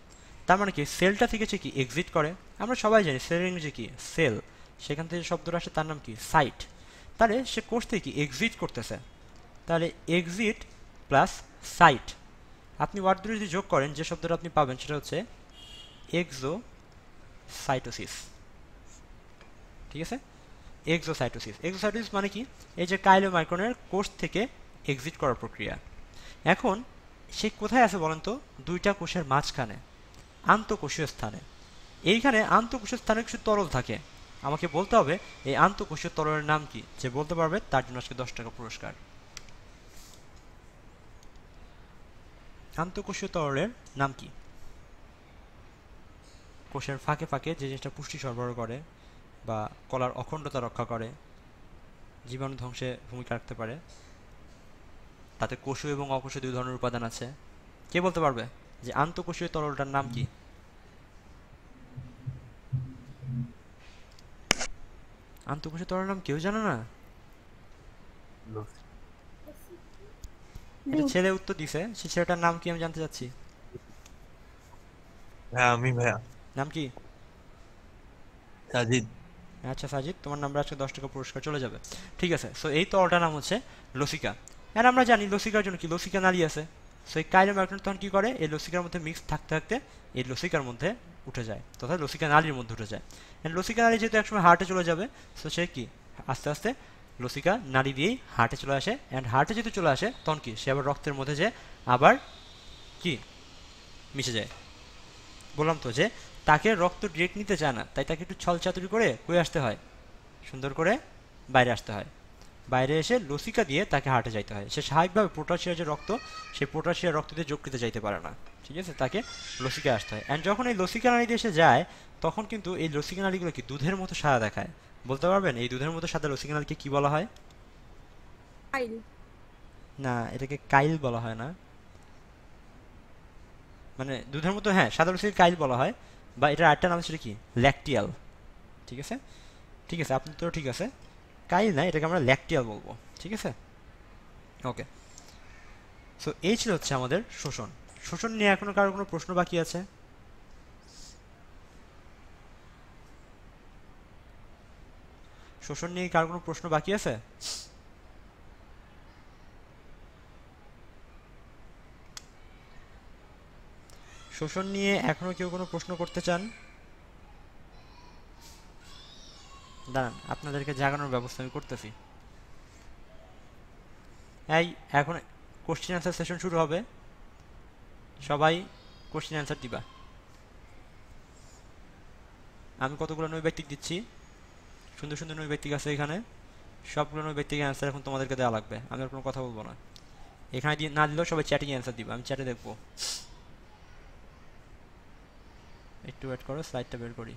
তার মানে কি সেলটা থেকে সে কি এক্সিট করে আমরা সবাই জানি সেলের ইংরেজি কি সেল সেখান থেকে শব্দটা আসে তার নাম কি সাইট তাহলে সে কোষ থেকে কি এক্সিট করতেছে তাহলে এক্সিট প্লাস সাইট আপনি ওয়ার্ড যদি যোগ করেন যে শব্দটা আপনি পাবেন সেটা হচ্ছে এক্সো সাইটোসিস ঠিক আছে এক্সোসাইটোসিস এক্সোসাইটোসিস মানে কি এই যে কাইলোমাইক্রনের কোষ থেকে এক্সিট করার প্রক্রিয়া এখন সে কোথায় আছে বলেন তো দুইটা কোষের মাঝখানে আন্তঃকোষীয় স্থানে এইখানে আন্তঃকোষীয় স্থানে কিছু তরল থাকে আমাকে বলতে হবে এই আন্তঃকোষীয় তরলের নাম কি যে বলতে পারবে তার জন্য আজকে দশ টাকা পুরস্কার আন্তঃকোষীয় তরলের নাম কি কোষের ফাঁকে ফাঁকে যে জিনিসটা পুষ্টি সরবরাহ করে বা কলার অখণ্ডতা রক্ষা করে জীবাণু ধ্বংসে ভূমিকা রাখতে পারে তাতে কোষীয় এবং অকোষীয় দুই ধরনের উপাদান আছে কে বলতে পারবে যে আন্তঃকোষীয় তরলটার নাম কি আন্তঃকোষীয় তরলের নাম কেউ জানে না ছেলে উত্তর দিছে সে ছেলেটার নাম কি আমি জানতে চাচ্ছি হ্যাঁ আমি ভাইয়া নাম কি সাজিদ আচ্ছা সাজিদ তোমার নাম্বার আজকে দশ টাকা পুরস্কার চলে যাবে ঠিক আছে সো এই তো তলটার নাম হচ্ছে লসিকা আর আমরা জানি লসিকার জন্য কি লসিকা নালী আছে সো এই কাইলো কাইরোম্যাগনেট তখন কী করে এই লসিকার মধ্যে মিক্স থাকতে থাকতে এই লসিকার মধ্যে উঠে যায় তথা লসিকা নালীর মধ্যে উঠে যায় লসিকা নালী যেহেতু একসময় হার্টে চলে যাবে সো সে কি আস্তে আস্তে লসিকা নাড়ি দিয়েই হার্টে চলে আসে অ্যান্ড হার্টে যদি চলে আসে তখন কি সে আবার রক্তের মধ্যে যে আবার কি মিশে যায় বললাম তো যে তাকে রক্ত ডিরেক্ট নিতে চায় না তাই তাকে একটু ছল চাতুরি করে কয়ে আসতে হয় সুন্দর করে বাইরে আসতে হয় বাইরে এসে লসিকা দিয়ে তাকে হাটে যাইতে হয় সে স্বাভাবিকভাবে পোটাশিয়া যে রক্ত সেই পোটাশিয়া রক্ত দিয়ে যোগ দিতে যাইতে পারে না ঠিক আছে তাকে লসিকা আসতে হয় অ্যান্ড যখন এই লসিকা দিয়ে এসে যায় তখন কিন্তু এই লসিকা নাড়িগুলো কি দুধের মতো সাদা দেখায় বলতে পারবেন এই দুধের মতো সাদা লো সিগন্যালকে কি বলা হয় কাইল না এটাকে কাইল বলা হয় না মানে দুধের মতো হ্যাঁ সাদা লো কাইল বলা হয় বা এটার আরেকটা নাম সেটা কি ল্যাকটিয়াল ঠিক আছে ঠিক আছে আপনি তো ঠিক আছে কাইল না এটাকে আমরা ল্যাকটিয়াল বলবো ঠিক আছে ওকে সো এই ছিল হচ্ছে আমাদের শোষণ শোষণ নিয়ে এখনো কারো কোনো প্রশ্ন বাকি আছে শোষণ নিয়ে কার কোনো প্রশ্ন বাকি আছে শোষণ নিয়ে এখনও কেউ কোনো প্রশ্ন করতে চান দাঁড়ান আপনাদেরকে জাগানোর ব্যবস্থা আমি করতেছি এই এখন কোশ্চেন অ্যান্সার সেশন শুরু হবে সবাই কোশ্চেন অ্যান্সার দিবা আমি কতগুলো নৈবাহিক দিচ্ছি সুন্দর সুন্দর নয় ব্যক্তি আছে এখানে সবগুলো নয় ব্যক্তিকে অ্যান্সার এখন তোমাদেরকে দেওয়া লাগবে আমি আর কোনো কথা বলবো না এখানে দিয়ে না দিলেও সবাই চ্যাটিং অ্যান্সার দিবে আমি চ্যাটে দেখবো একটু ওয়েট করো স্লাইডটা বের করি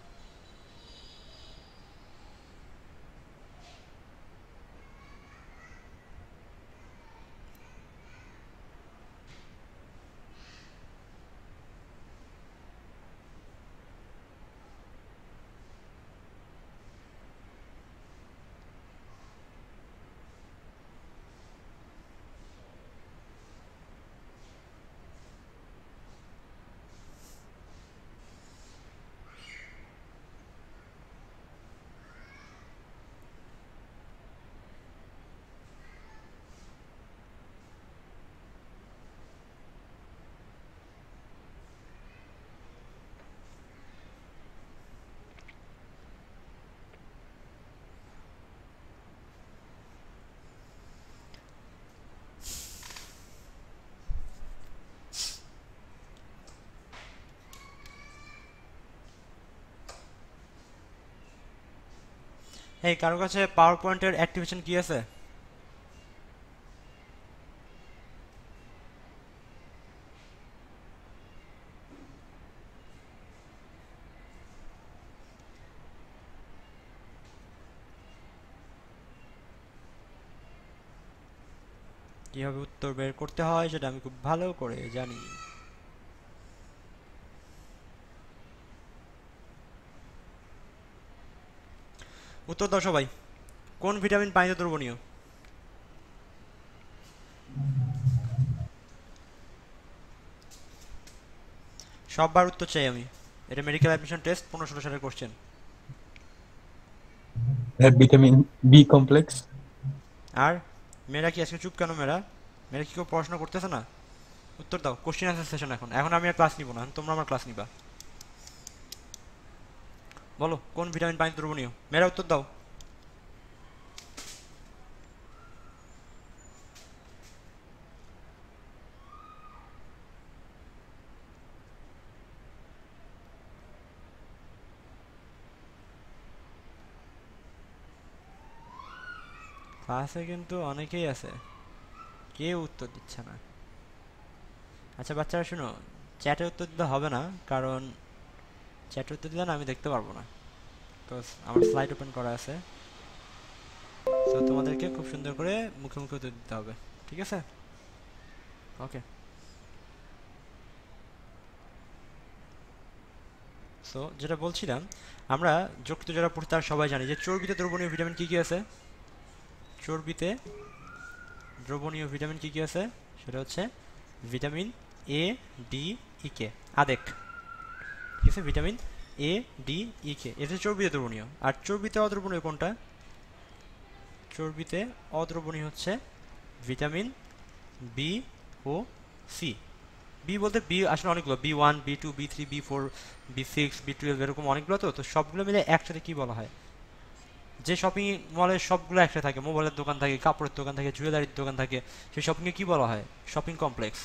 এই কারো কাছে পাওয়ার পয়েন্টের অ্যাক্টিভেশন কি আছে কিভাবে উত্তর বের করতে হয় সেটা আমি খুব ভালো করে জানি উত্তর দাও সবাই কোন ভিটামিন পানিতে দ্রবণীয় সববার উত্তর চাই আমি এটা মেডিকেল অ্যাডমিশন টেস্ট পনেরো ষোলো সালের কোশ্চেন ভিটামিন বি কমপ্লেক্স আর মেয়েরা কি আজকে চুপ কেন মেয়েরা মেয়েরা কি কেউ পড়াশোনা করতেছে না উত্তর দাও কোশ্চেন আনসার সেশন এখন এখন আমি আর ক্লাস নিব না তোমরা আমার ক্লাস নিবা বলো কোন ভিটামিন পানি দ্রবণীয় মেয়েরা উত্তর দাও ক্লাসে কিন্তু অনেকেই আছে কেউ উত্তর দিচ্ছে না আচ্ছা বাচ্চারা শুনো চ্যাটে উত্তর দিতে হবে না কারণ চ্যাট করতে দিলেন আমি দেখতে পারবো না তো আমার স্লাইড ওপেন করা আছে তো তোমাদেরকে খুব সুন্দর করে মুখে মুখে উত্তর দিতে হবে ঠিক আছে ওকে সো যেটা বলছিলাম আমরা যুক্ত যারা পড়তে তারা সবাই জানি যে চর্বিতে দ্রবণীয় ভিটামিন কী কী আছে চর্বিতে দ্রবণীয় ভিটামিন কী কী আছে সেটা হচ্ছে ভিটামিন এ ডি ইকে আদেক ঠিক আছে ভিটামিন এ ডি ই কে এটা চর্বিতে দ্রবণীয় আর চর্বিতে অদ্রবণীয় কোনটা চর্বিতে অদ্রবণীয় হচ্ছে ভিটামিন বি ও সি বি বলতে বি আসলে অনেকগুলো B one B two B three B four B six B twelve এরকম অনেকগুলো তো তো সবগুলো মিলে একসাথে কী বলা হয় যে শপিং মলে সবগুলো একসাথে থাকে মোবাইলের দোকান থাকে কাপড়ের দোকান থাকে জুয়েলারির দোকান থাকে সেই শপিংয়ে কী বলা হয় শপিং কমপ্লেক্স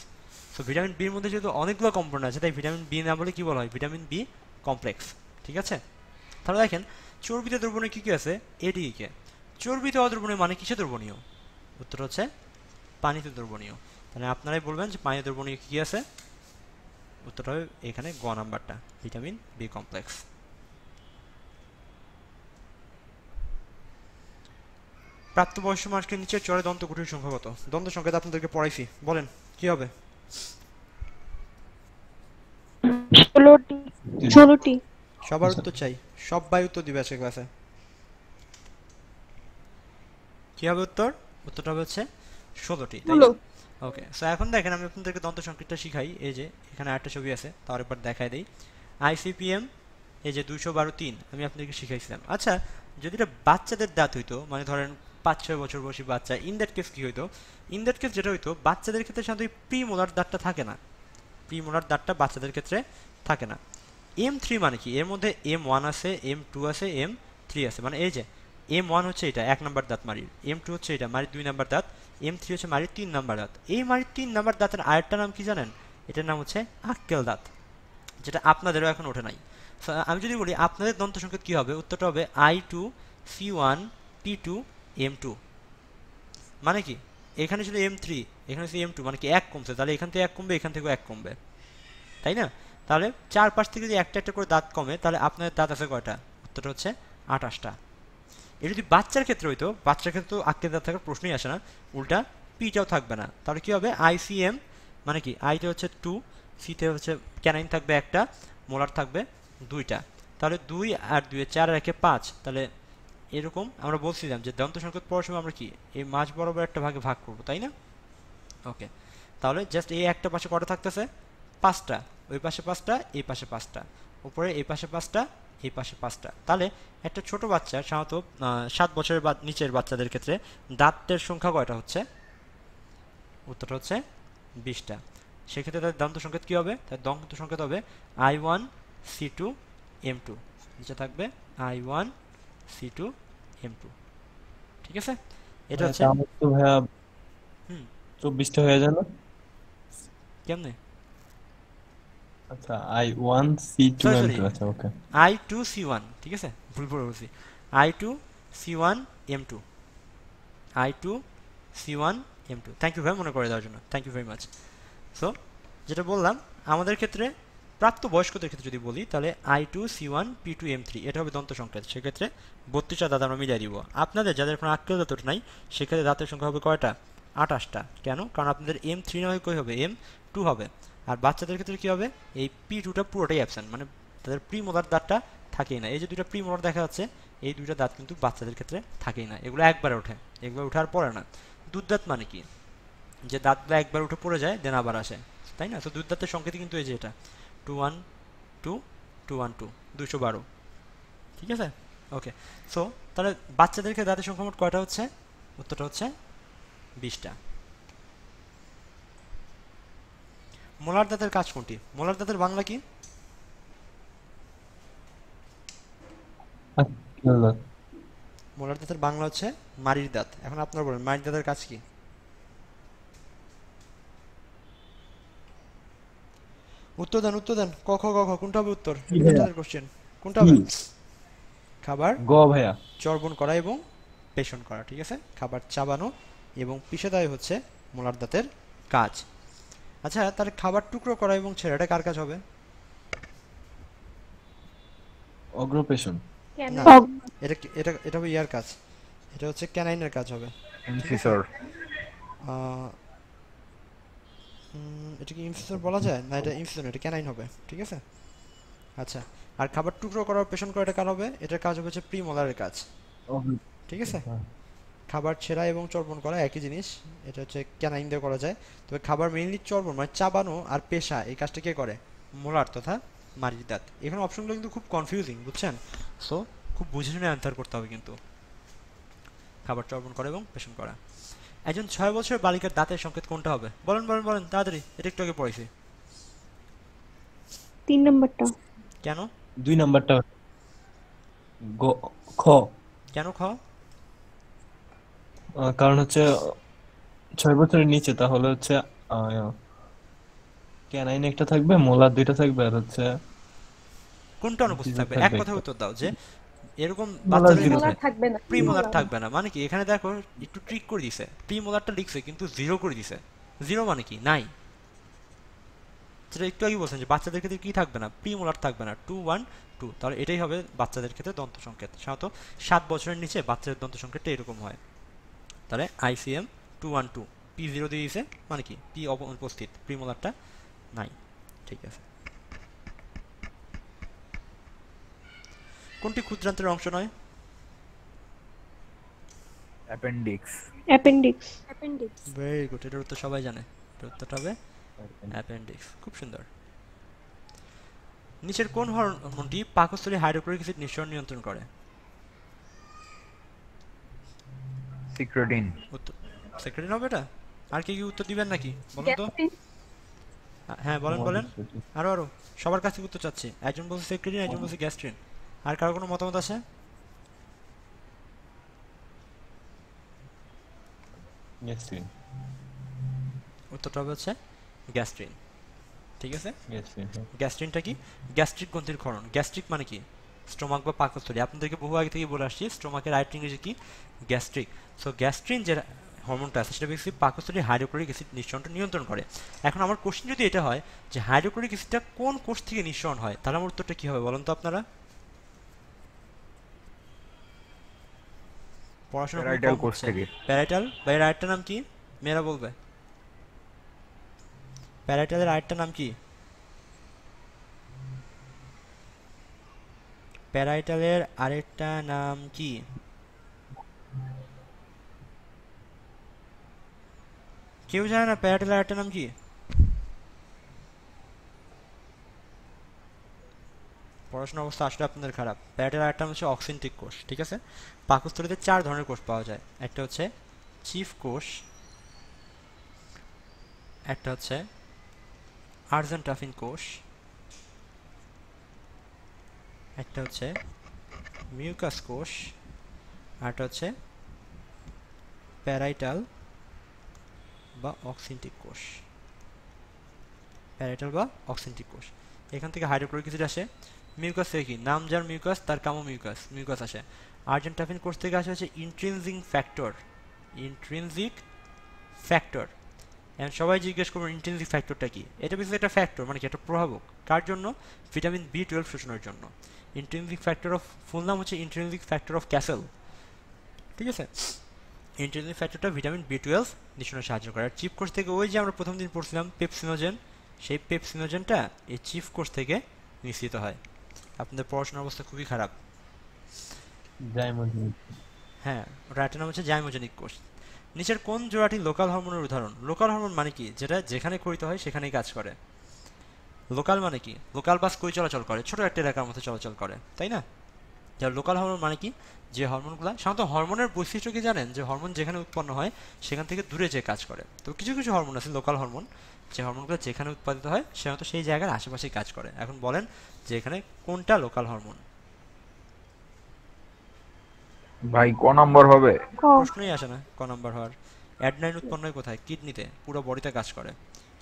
সো ভিটামিন বির মধ্যে যেহেতু অনেকগুলো কম্পোনেন্ট আছে তাই ভিটামিন বি না বলে কী বলা হয় ভিটামিন বি কমপ্লেক্স ঠিক আছে তাহলে দেখেন চর্বিতে দ্রবণীয় কী কী আছে এটি কে e, চর্বিতে অদ্রবণীয় মানে কিসে দ্রবণীয় উত্তর হচ্ছে পানিতে দ্রবণীয় তাহলে আপনারাই বলবেন যে পানিতে দ্রবণীয় কী আছে উত্তর হবে এখানে গ নাম্বারটা ভিটামিন বি কমপ্লেক্স প্রাপ্তবয়স্ক মানুষকে নিচের চরে দন্ত কঠিন সংখ্যা কত দন্ত সংখ্যা আপনাদেরকে পড়াইছি বলেন কি হবে ষোলোটি ষোলোটি সবার তো চাই সব বায়ু তো দিবে আজকে ক্লাসে কি হবে উত্তর উত্তরটা হচ্ছে ষোলোটি ওকে সো এখন দেখেন আমি আপনাদেরকে দন্ত সংকেতটা শিখাই এই যে এখানে আটটা ছবি আছে তার উপর দেখাই দেই আইসিপিএম এই যে দুশো বারো তিন আমি আপনাদেরকে শিখাইছিলাম আচ্ছা যদি এটা বাচ্চাদের দাঁত হইতো মানে ধরেন পাঁচ ছয় বছর বয়সী বাচ্চা ইন দ্যাট কেস কী হইতো ইন দ্যাট কেস যেটা হইতো বাচ্চাদের ক্ষেত্রে সাধারণত প্রি মোলার দাঁতটা থাকে না প্রি মোলার দাঁতটা বাচ্চাদের ক্ষেত্রে থাকে না এম থ্রি মানে কি এর মধ্যে এম ওয়ান আছে এম টু আছে এম থ্রি আছে মানে এই যে এম ওয়ান হচ্ছে এটা এক নাম্বার দাঁত মারির এম টু হচ্ছে এটা মারির দুই নাম্বার দাঁত এম থ্রি হচ্ছে মারির তিন নাম্বার দাঁত এই মারির তিন নাম্বার দাঁতের আরেকটা নাম কি জানেন এটার নাম হচ্ছে আক্কেল দাঁত যেটা আপনাদেরও এখন ওঠে নাই আমি যদি বলি আপনাদের দন্ত সংকেত কী হবে উত্তরটা হবে I two C one P two M two মানে কি এখানে ছিল এম থ্রি এখানে ছিল এম টু মানে কি এক কমছে তাহলে এখান থেকে এক কমবে এখান থেকেও এক কমবে তাই না তাহলে চার পাশ থেকে যদি একটা একটা করে দাঁত কমে তাহলে আপনার দাঁত আছে কয়টা উত্তরটা হচ্ছে আঠাশটা এটা যদি বাচ্চার ক্ষেত্রে হইতো বাচ্চার ক্ষেত্রে তো আঁকতে দাঁত থাকার প্রশ্নই আসে না উল্টা পিটাও থাকবে না তাহলে কি হবে আইসিএম মানে কি আইতে হচ্ছে টু সিতে হচ্ছে ক্যানাইন থাকবে একটা মোলার থাকবে দুইটা তাহলে দুই আর দুই চার একে পাঁচ তাহলে এরকম আমরা বলছিলাম যে দন্ত সংকেত পড়ার সময় আমরা কি এই মাছ বরাবর একটা ভাগে ভাগ করব তাই না ওকে তাহলে জাস্ট এই একটা পাশে কটা থাকতেছে পাঁচটা ওই পাশে পাঁচটা এই পাশে পাঁচটা উপরে এই পাশে পাঁচটা এই পাশে পাঁচটা তাহলে একটা ছোট বাচ্চা সাধারণত সাত বছরের বা নিচের বাচ্চাদের ক্ষেত্রে দাঁতের সংখ্যা কয়টা হচ্ছে উত্তরটা হচ্ছে বিশটা সেক্ষেত্রে তাদের দন্ত সংকেত কী হবে তার দন্ত সংকেত হবে I one C two M two নিচে থাকবে I one C two M two ঠিক আছে এটা মানে হচ্ছে তো ভাইয়া হুম চব্বিশটা হয়ে গেল কেমনে আচ্ছা I one C two M two আচ্ছা okay I two C one ঠিক আছে ভুল পড়ে বলছি I two C one M two I two C one M two thank you ভাই মনে করে দেওয়ার জন্য thank you very much so যেটা বললাম আমাদের ক্ষেত্রে প্রাপ্তবয়স্কদের ক্ষেত্রে যদি বলি তাহলে I two C one P two M three এটা হবে দন্ত সংক্রান্ত সেক্ষেত্রে বত্রিশটা দাঁত আমরা মিলিয়ে দিব আপনাদের যাদের কোনো আক্রিয় দাঁত নাই সেক্ষেত্রে দাঁতের সংখ্যা হবে কয়টা আটাশটা কেন কারণ আপনাদের এম থ্রি না হয়ে কই হবে এম টু হবে আর বাচ্চাদের ক্ষেত্রে কী হবে এই পি টুটা পুরোটাই অ্যাবসেন্ট মানে তাদের প্রি প্রিমোলার দাঁতটা থাকেই না এই যে দুইটা প্রিমোলার দেখা যাচ্ছে এই দুইটা দাঁত কিন্তু বাচ্চাদের ক্ষেত্রে থাকেই না এগুলো একবারে ওঠে এগুলো ওঠার পরে না দুধ দাঁত মানে কি যে দাঁতগুলো একবার উঠে পড়ে যায় দেন আবার আসে তাই না তো দুধ দাঁতের সংকেত কিন্তু এই যে এটা two one two two one two দুশো বারো ঠিক আছে ওকে সো তাহলে বাচ্চাদেরকে দাঁতে সংক্রমণ কয়টা হচ্ছে উত্তরটা হচ্ছে বিশটা মোলার দাঁতের কাজ কোনটি মোলার দাঁতের বাংলা কি আচ্ছা, মোলার দাঁতের বাংলা হচ্ছে মারির দাঁত এখন আপনার বলেন মারির দাঁতের কাজ কি উত্তর দেন উত্তর দেন ক খ গ খ কোনটা হবে উত্তর কোশ্চেন কোনটা হবে খাবার গ ভাইয়া চর্বণ করা এবং পেষণ করা ঠিক আছে খাবার চাবানো এবং পিষে হচ্ছে মোলার দাঁতের কাজ আচ্ছা তার খাবার টুকরো করা এবং ছেড়াটা কার কাজ হবে অগ্রপেশন না এটা এটা এটা হবে ইয়ার কাজ এটা হচ্ছে ক্যানাইনের কাজ হবে স্যার এটা কি ইনফিউশন বলা যায় না এটা ইনফিউশন এটা ক্যানাইন হবে ঠিক আছে আচ্ছা আর খাবার টুকরো করার পেশন করে এটা কার হবে এটার কাজ হবে হচ্ছে প্রিমোলারের কাজ হ্যাঁ। ঠিক আছে হ্যাঁ। খাবার ছেঁড়া এবং চর্বণ করা একই জিনিস এটা হচ্ছে ক্যানাইন দিয়ে করা যায় তবে খাবার মেইনলি চর্বণ মানে চাবানো আর পেশা এই কাজটা কে করে মোলার তথা মারির দাঁত এখানে অপশনগুলো কিন্তু খুব কনফিউজিং বুঝছেন সো খুব বুঝে শুনে অ্যান্সার করতে হবে কিন্তু খাবার চর্বণ করা এবং পেশন করা একজন ছয় বছর বালিকার দাঁতের সংকেত কোনটা হবে বলেন বলেন বলেন তাড়াতাড়ি এটা একটু আগে পড়েছি তিন নম্বরটা কেন দুই নম্বরটা খ কেন খ কারণ হচ্ছে ছয় বছরের নিচে তাহলে হচ্ছে ক্যানাইন একটা থাকবে মোলার দুইটা থাকবে আর হচ্ছে কোনটা অনুপস্থিত থাকবে এক কথা উত্তর দাও যে এরকম প্রিমোলার থাকবে না মানে কি এখানে দেখো একটু ট্রিক করে দিছে প্রিমোলারটা লিখছে কিন্তু জিরো করে দিছে জিরো মানে কি নাই সেটা একটু আগে বলছেন যে বাচ্চাদের ক্ষেত্রে কি থাকবে না প্রিমোলার থাকবে না টু ওয়ান টু তাহলে এটাই হবে বাচ্চাদের ক্ষেত্রে দন্ত সংকেত সাধারণত সাত বছরের নিচে বাচ্চাদের দন্ত সংকেতটা এরকম হয় তাহলে I C M two one two P zero দিয়ে দিয়েছে মানে কি পি অনুপস্থিত প্রিমোলারটা নাই ঠিক আছে কোনটি ক্ষুদ্রান্তের অংশ নয় appendix appendix appendix very good এটার উত্তর সবাই জানে এটার উত্তরটা হবে অ্যাপেন্ডিক্স খুব সুন্দর নিচের কোন হরমোনটি পাকস্থলী হাইড্রোক্লোরিক অ্যাসিড নিঃসরণ নিয়ন্ত্রণ করে সিক্রেটিন সিক্রেটিন হবে এটা আর কি কি উত্তর দিবেন নাকি বলুন তো হ্যাঁ বলেন বলেন আরো আরো সবার কাছে উত্তর চাচ্ছি একজন বলছে সেক্রেটিন একজন বলছে গ্যাস্ট্রিন আর কারো কোনো মতামত আছে গ্যাস্ট্রিন উত্তরটা হচ্ছে গ্যাস্ট্রিন ঠিক আছে গ্যাস্ট্রিনটা কি গ্যাস্ট্রিক গ্রন্থির ক্ষরণ গ্যাস্ট্রিক মানে কি স্টোমাক বা পাকস্থলী আপনাদেরকে বহু আগে থেকে বলে আসছি স্টোমাকের রাইট ইংরেজি কি গ্যাস্ট্রিক সো গ্যাস্ট্রিন যে হরমোনটা আছে সেটা বেসিক পাকস্থলী হাইড্রোক্লোরিক অ্যাসিড নিঃসরণটা নিয়ন্ত্রণ করে এখন আমার কোশ্চেন যদি এটা হয় যে হাইড্রোক্লোরিক অ্যাসিডটা কোন কোষ থেকে নিঃসরণ হয় তাহলে আমার উত্তরটা কী হবে বলুন তো আপনারা পড়াশোনা প্যারাইটাল কোর্স থেকে প্যারাইটাল বা রাইটার নাম কি মেয়েরা বলবে প্যারাইটালের রাইটার নাম কি প্যারাইটালের আরেকটা নাম কি কেউ জানে না প্যারাটালের আরেকটা নাম কি পড়াশোনার অবস্থা আসলে আপনাদের খারাপ প্যারাটালের আরেকটা নাম হচ্ছে অক্সিন্টিক কোর্স ঠিক আছে পাকস্থলীতে চার ধরনের কোষ পাওয়া যায় একটা হচ্ছে চিফ কোষ একটা হচ্ছে আর্জেন্টাফিন কোষ একটা হচ্ছে মিউকাস কোষ আরটা হচ্ছে প্যারাইটাল বা অক্সিনটিক কোষ প্যারাইটাল বা অক্সিনটিক কোষ এখান থেকে হাইড্রোক্লোরিক অ্যাসিড আসে মিউকাস থেকে কি নামজার মিউকাস তার কামো মিউকাস মিউকাস আসে আর্জেন্টাফিন কোর্স থেকে আসে হচ্ছে intrinsic factor intrinsic factor and সবাই জিজ্ঞেস করবো ইন্ট্রিনজিক ফ্যাক্টরটা কি এটা বিশেষ একটা ফ্যাক্টর মানে কি একটা প্রভাবক কার জন্য ভিটামিন বি টুয়েলভ শোষণের জন্য ইন্ট্রিনজিক ফ্যাক্টর অফ ফুল নাম হচ্ছে ইন্ট্রিনজিক ফ্যাক্টর অফ ক্যাসেল ঠিক আছে ইন্ট্রিনজিক ফ্যাক্টরটা ভিটামিন বি টুয়েলভ নিঃসরণে সাহায্য করে আর চিফ কোর্স থেকে ওই যে আমরা প্রথম দিন পড়ছিলাম পেপসিনোজেন সেই পেপসিনোজেনটা এই চিফ কোর্স থেকে নিশ্চিত হয় আপনাদের পড়াশোনার অবস্থা খুবই খারাপ হ্যাঁ রাইটের নাম হচ্ছে জাইমোজেনিক কোষ নিচের কোন জোড়াটি লোকাল হরমোনের উদাহরণ লোকাল হরমোন মানে কি যেটা যেখানে করিত হয় সেখানেই কাজ করে লোকাল মানে কি লোকাল বাস কই চলাচল করে ছোট একটা এলাকার মধ্যে চলাচল করে তাই না যা লোকাল হরমোন মানে কি যে হরমোনগুলো সাধারণত হরমোনের বৈশিষ্ট্য কি জানেন যে হরমোন যেখানে উৎপন্ন হয় সেখান থেকে দূরে যে কাজ করে তো কিছু কিছু হরমোন আছে লোকাল হরমোন যে হরমোনগুলো যেখানে উৎপাদিত হয় সাধারণত সেই জায়গার আশেপাশেই কাজ করে এখন বলেন যে এখানে কোনটা লোকাল হরমোন ভাই ক নম্বর হবে প্রশ্নই আসে না ক নম্বর হওয়ার অ্যাডনাইন উৎপন্ন হয় কোথায় কিডনিতে পুরো বডিতে কাজ করে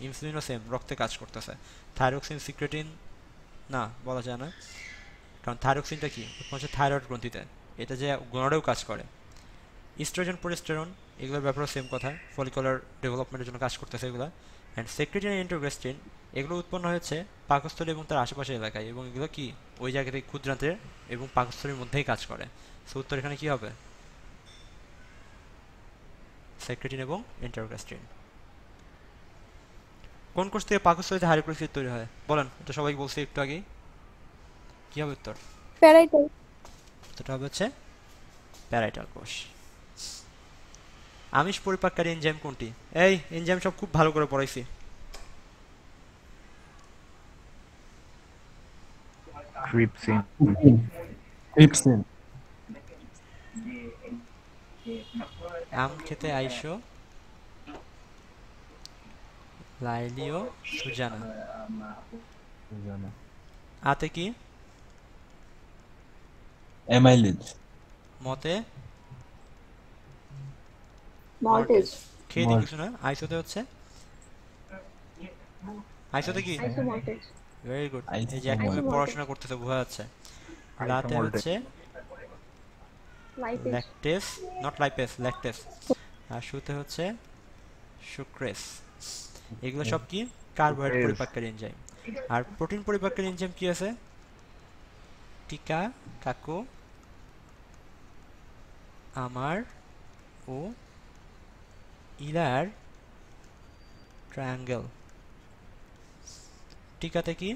ইনসুলিনও সেম রক্তে কাজ করতেছে থাইরক্সিন সিক্রেটিন না বলা যায় না কারণ থাইরক্সিনটা কি উৎপন্ন হচ্ছে থাইরয়েড গ্রন্থিতে এটা যে গোনাডেও কাজ করে ইস্ট্রোজেন প্রোস্টেরন এগুলোর ব্যাপারেও সেম কথা ফলিকুলার ডেভেলপমেন্টের জন্য কাজ করতেছে এগুলো অ্যান্ড সেক্রেটিন ইন্টোগ্রেস্টিন এগুলো উৎপন্ন হয়েছে পাকস্থলী এবং তার আশেপাশের এলাকায় এবং এগুলো কি ওই জায়গাতে ক্ষুদ্রান্তের এবং পাকস্থলীর মধ্যেই কাজ করে সো উত্তর এখানে কি হবে সাইক্রেটিন এবং ইন্টারোগাস্ট্রিন কোন কোর্স থেকে পাকস্থলীতে হাইড্রোক্লোরিক তৈরি হয় বলেন এটা সবাই বলছে একটু আগেই কি হবে উত্তর প্যারাইটাল উত্তরটা হবে হচ্ছে প্যারাইটাল কোষ আমিষ পরিপাককারী এনজাইম কোনটি এই এনজাইম সব খুব ভালো করে পড়াইছি ট্রিপসিন ট্রিপসিন আম খেতে আইসো লাইলিও সুজানা আতে কি অ্যামাইলিড মতে মল্টেজ খেয়ে দেখি শোনা আইসোতে হচ্ছে আইসোতে কি ভেরি গুড এই যে একদম পড়াশোনা করতেছে বোঝা যাচ্ছে রাতে হচ্ছে ল্যাকটেস নট লাইপেস ল্যাকটেস আর শুতে হচ্ছে সুক্রেস এগুলো সব কি কার্বোহাইড্রেট এনজাইম আর প্রোটিন এনজাইম কি আছে টিকা কাকু আমার ও ইলার ট্রায়াঙ্গেল টিকাতে কি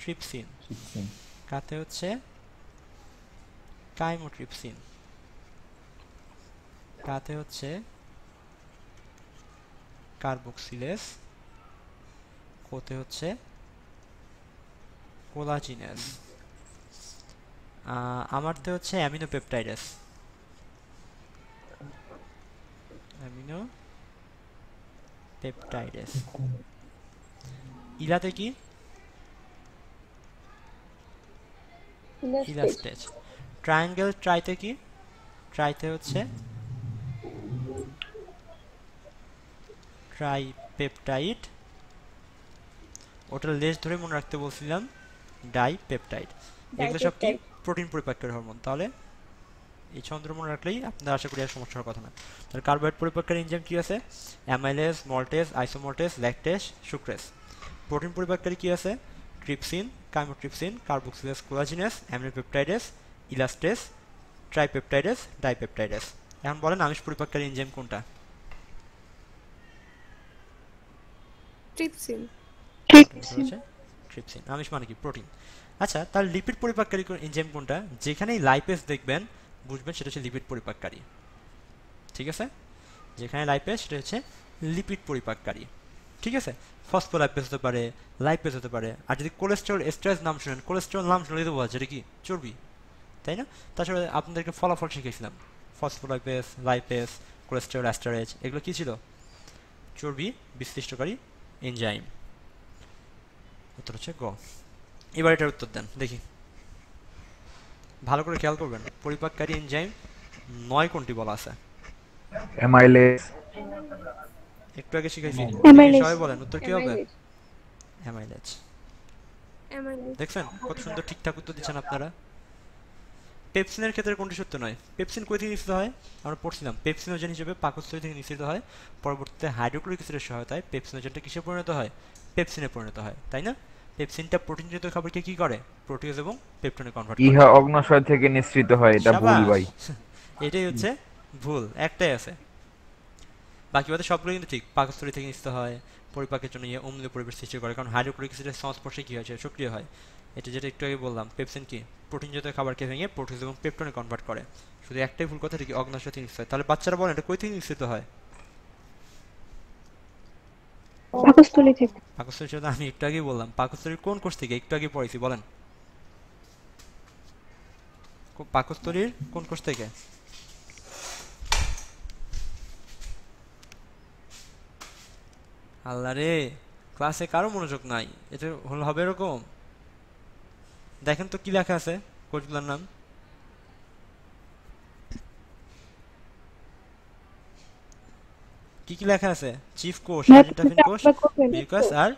ট্রিপসিন কাতে হচ্ছে কাইমোট্রিপসিন তাতে হচ্ছে কার্বক্সিলেস কোতে হচ্ছে কোলাজিনেস আমারতে হচ্ছে অ্যামিনো পেপটাইডাস অ্যামিনো পেপটাইডাস ইলাতে কি ইলাস্টেজ ট্রায়াঙ্গেল ট্রাইতে কি ট্রাইতে হচ্ছে ট্রাই পেপটাইড ওটা লেস ধরে মনে রাখতে বলছিলাম ডাই পেপটাইড এগুলো সব কি প্রোটিন পরিপাকের হরমোন তাহলে এই ছন্দ মনে রাখলেই আপনার আশা করি আর সমস্যা হওয়ার কথা না তাহলে কার্বোহাইড পরিপাকের এনজাইম কি আছে amylase maltase isomaltase lactase sucrase protein পরিপাকের কি আছে trypsin chymotrypsin carboxylase collagenase aminopeptidase elastase tripeptidase dipeptidase এখন বলেন আমিষ পরিপাককারী এনজাইম কোনটা ট্রিপসিন ট্রিপসিন আমিষ মানে কি প্রোটিন আচ্ছা তার লিপিড পরিপাককারী এনজাইম কোনটা যেখানেই লাইপেজ দেখবেন বুঝবেন সেটা হচ্ছে লিপিড পরিপাককারী ঠিক আছে যেখানে লাইপেজ সেটা হচ্ছে লিপিড পরিপাককারী ঠিক আছে ফসফোলাইপেজ হতে পারে লাইপেজ হতে পারে আর যদি কোলেস্টেরল স্ট্রেস নাম শুনেন কোলেস্টেরল নাম শুনলে তো বোঝা যেটা কি চর্বি তাই না তাছাড়া আপনাদেরকে ফলাফল শিখেছিলাম ফসফোলাইপেস লাইপেস কোলেস্টেরল অ্যাস্টারেজ এগুলো কী ছিল চর্বি বিশ্লিষ্টকারী এনজাইম উত্তর হচ্ছে গ এবার এটার উত্তর দেন দেখি ভালো করে খেয়াল করবেন পরিপাককারী এনজাইম নয় কোনটি বলা আছে অ্যামাইলেজ একটু আগে শিখাইছি সবাই বলেন উত্তর কি হবে অ্যামাইলেজ দেখছেন কত সুন্দর ঠিকঠাক উত্তর দিচ্ছেন আপনারা পেপসিনের ক্ষেত্রে কোনটি সত্য নয় পেপসিন কোথায় নিঃসৃত হয় আমরা পড়ছিলাম পেপসিনোজেন হিসেবে পাকস্থলী থেকে নিঃসৃত হয় পরবর্তীতে হাইড্রোক্লোরিক অ্যাসিডের সহায়তায় পেপসিনোজেনটা কিসে পরিণত হয় পেপসিনে পরিণত হয় তাই না পেপসিনটা প্রোটিন জাতীয় খাবারকে কি করে প্রোটিউজ এবং পেপটনে কনভার্ট করে ইহা অগ্নাশয় থেকে নিঃসৃত হয় এটা ভুল ভাই এটাই হচ্ছে ভুল একটাই আছে বাকি বাদে সবগুলো কিন্তু ঠিক পাকস্থলী থেকে নিঃসৃত হয় পরিপাকের জন্য ইয়ে অম্লীয় পরিবেশ সৃষ্টি করে কারণ হাইড্রোক্লোরিক অ্যাসিডের সংস্পর্শে কি হয় সক্রিয় হয় এটা যেটা একটু আগে বললাম পেপসিন কি প্রোটিন জাতীয় খাবারকে ভেঙে প্রোটিন এবং পেপটনে কনভার্ট করে শুধু একটাই ভুল কথা কি অগ্নাশয় থেকে নিঃসৃত হয় তাহলে বাচ্চারা বলেন এটা কই থেকে নিঃসৃত হয় পাকস্থলী থেকে আমি একটু আগেই বললাম পাকস্থলীর কোন কোষ থেকে একটু আগে পড়েছি বলেন পাকস্থলীর কোন কোষ থেকে আল্লাহ রে ক্লাসে কারো মনোযোগ নাই এটা হল হবে এরকম দেখেন তো কি লেখা আছে কোর্সগুলোর নাম কি কি লেখা আছে চিফ কোর্স ইন্টারফিন কোর্স বিকজ আর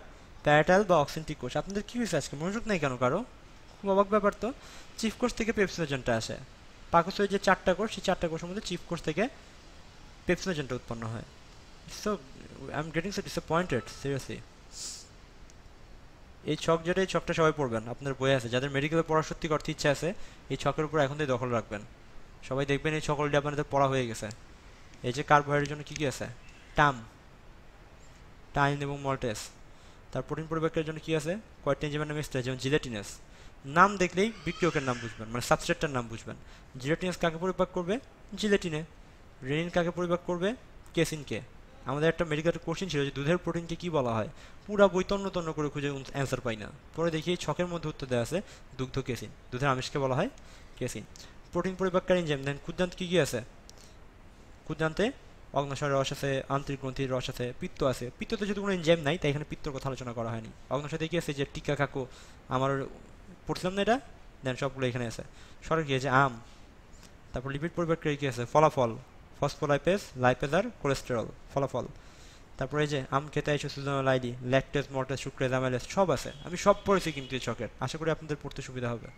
প্যারাটাল বা অক্সেন্টিক কোর্স আপনাদের কি হয়েছে আজকে মনোযোগ নেই কেন কারো খুব অবাক ব্যাপার তো চিফ কোর্স থেকে পেপসিনোজেনটা আসে পাকস্থলীর যে চারটা কোর্স সেই চারটা কোর্সের মধ্যে চিফ কোর্স থেকে পেপসিনোজেনটা উৎপন্ন হয় so I am getting so disappointed seriously এই ছক যেটা এই ছকটা সবাই পড়বেন আপনার বই আছে যাদের মেডিকেলে পড়ার সত্যি করতে ইচ্ছা আছে এই ছকের উপর এখন থেকে দখল রাখবেন সবাই দেখবেন এই ছকলটি আপনাদের পড়া হয়ে গেছে এই যে কার্বোহাইড্রেটের জন্য কী কী আছে টাম টাইন এবং মল্টেস তার প্রোটিন পরিবেকের জন্য কী আছে কয়েকটি এনজিমের নাম এক্সট্রা যেমন জিলেটিনাস নাম দেখলেই বিক্রিয়কের নাম বুঝবেন মানে সাবস্ট্রেটটার নাম বুঝবেন জিলেটিনাস কাকে পরিপাক করবে জিলেটিনে রেনিন কাকে পরিপাক করবে কেসিনকে আমাদের একটা মেডিকেল কোশ্চেন ছিল যে দুধের প্রোটিনকে কি বলা হয় পুরা বৈতন্য তন্ন করে খুঁজে অ্যান্সার পাই না পরে দেখি ছকের মধ্যে উত্তর দেওয়া আছে দুগ্ধ কেসিন দুধের আমিষকে বলা হয় কেসিন প্রোটিন পরিপাককারী এনজাইম দেন ক্ষুদ্রান্ত কী কী আছে ক্ষুদ্রান্তে অগ্নাশয় রস আছে আন্তরিক গ্রন্থির রস আছে পিত্ত আছে পিত্ততে যদি কোনো এনজাইম নাই তাই এখানে পিত্তর কথা আলোচনা করা হয়নি অগ্নাশয় কি আছে যে টিকা কাকু আমার পড়ছিলাম না এটা দেন সবগুলো এখানে আছে সরকার কি আছে আম তারপর লিপিড পরিপাককারী কী আছে ফলাফল ফসফোলাইপেস লাইপেজ আর কোলেস্টেরল ফলাফল তারপরে যে আম খেতে কেতাই সুসুজনাল আইডি ল্যাকটেস মর্টেজ শুক্রেজ অ্যামাইলেজ সব আছে আমি সব পড়েছি কিন্তু এই ছকের আশা করি আপনাদের পড়তে সুবিধা হবে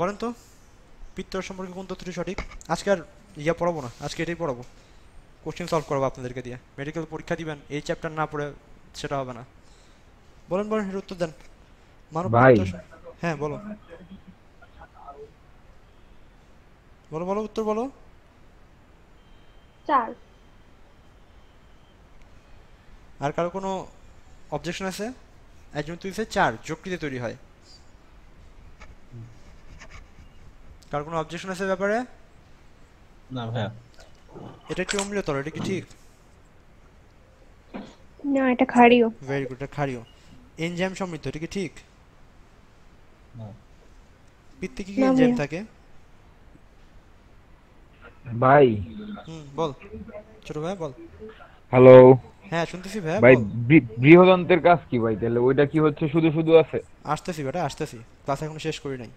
বলেন তো পিত্তর সম্পর্কে কোন তথ্যটি সঠিক আজকে আর ইয়া পড়াবো না আজকে এটাই পড়াবো কোশ্চেন সলভ করবো আপনাদেরকে দিয়ে মেডিকেল পরীক্ষা দিবেন এই চ্যাপ্টার না পড়ে সেটা হবে না বলেন বলেন উত্তর দেন মানব হ্যাঁ বলো বলো বলো উত্তর বলো চার আর কারো কোনো অবজেকশন আছে একজন তুই সে চার যকৃতে তৈরি হয় কার কোনো অবজেকশন আছে ব্যাপারে না ভাই এটা কি অম্লীয় তরল এটা কি ঠিক না এটা ক্ষারীয় ভেরি গুড এটা ক্ষারীয় এনজাইম সমৃদ্ধ এটা কি ঠিক না পিত্তে কি এনজাইম থাকে না ভাই বল ছোট ভাই বল হ্যালো হ্যাঁ শুনতেছি ভাই ভাই বৃহদন্তের কাজ কি ভাই তাহলে ওইটা কি হচ্ছে শুধু শুধু আছে আসতেছি বেটা আসতেছি ক্লাস এখন শেষ করি নাই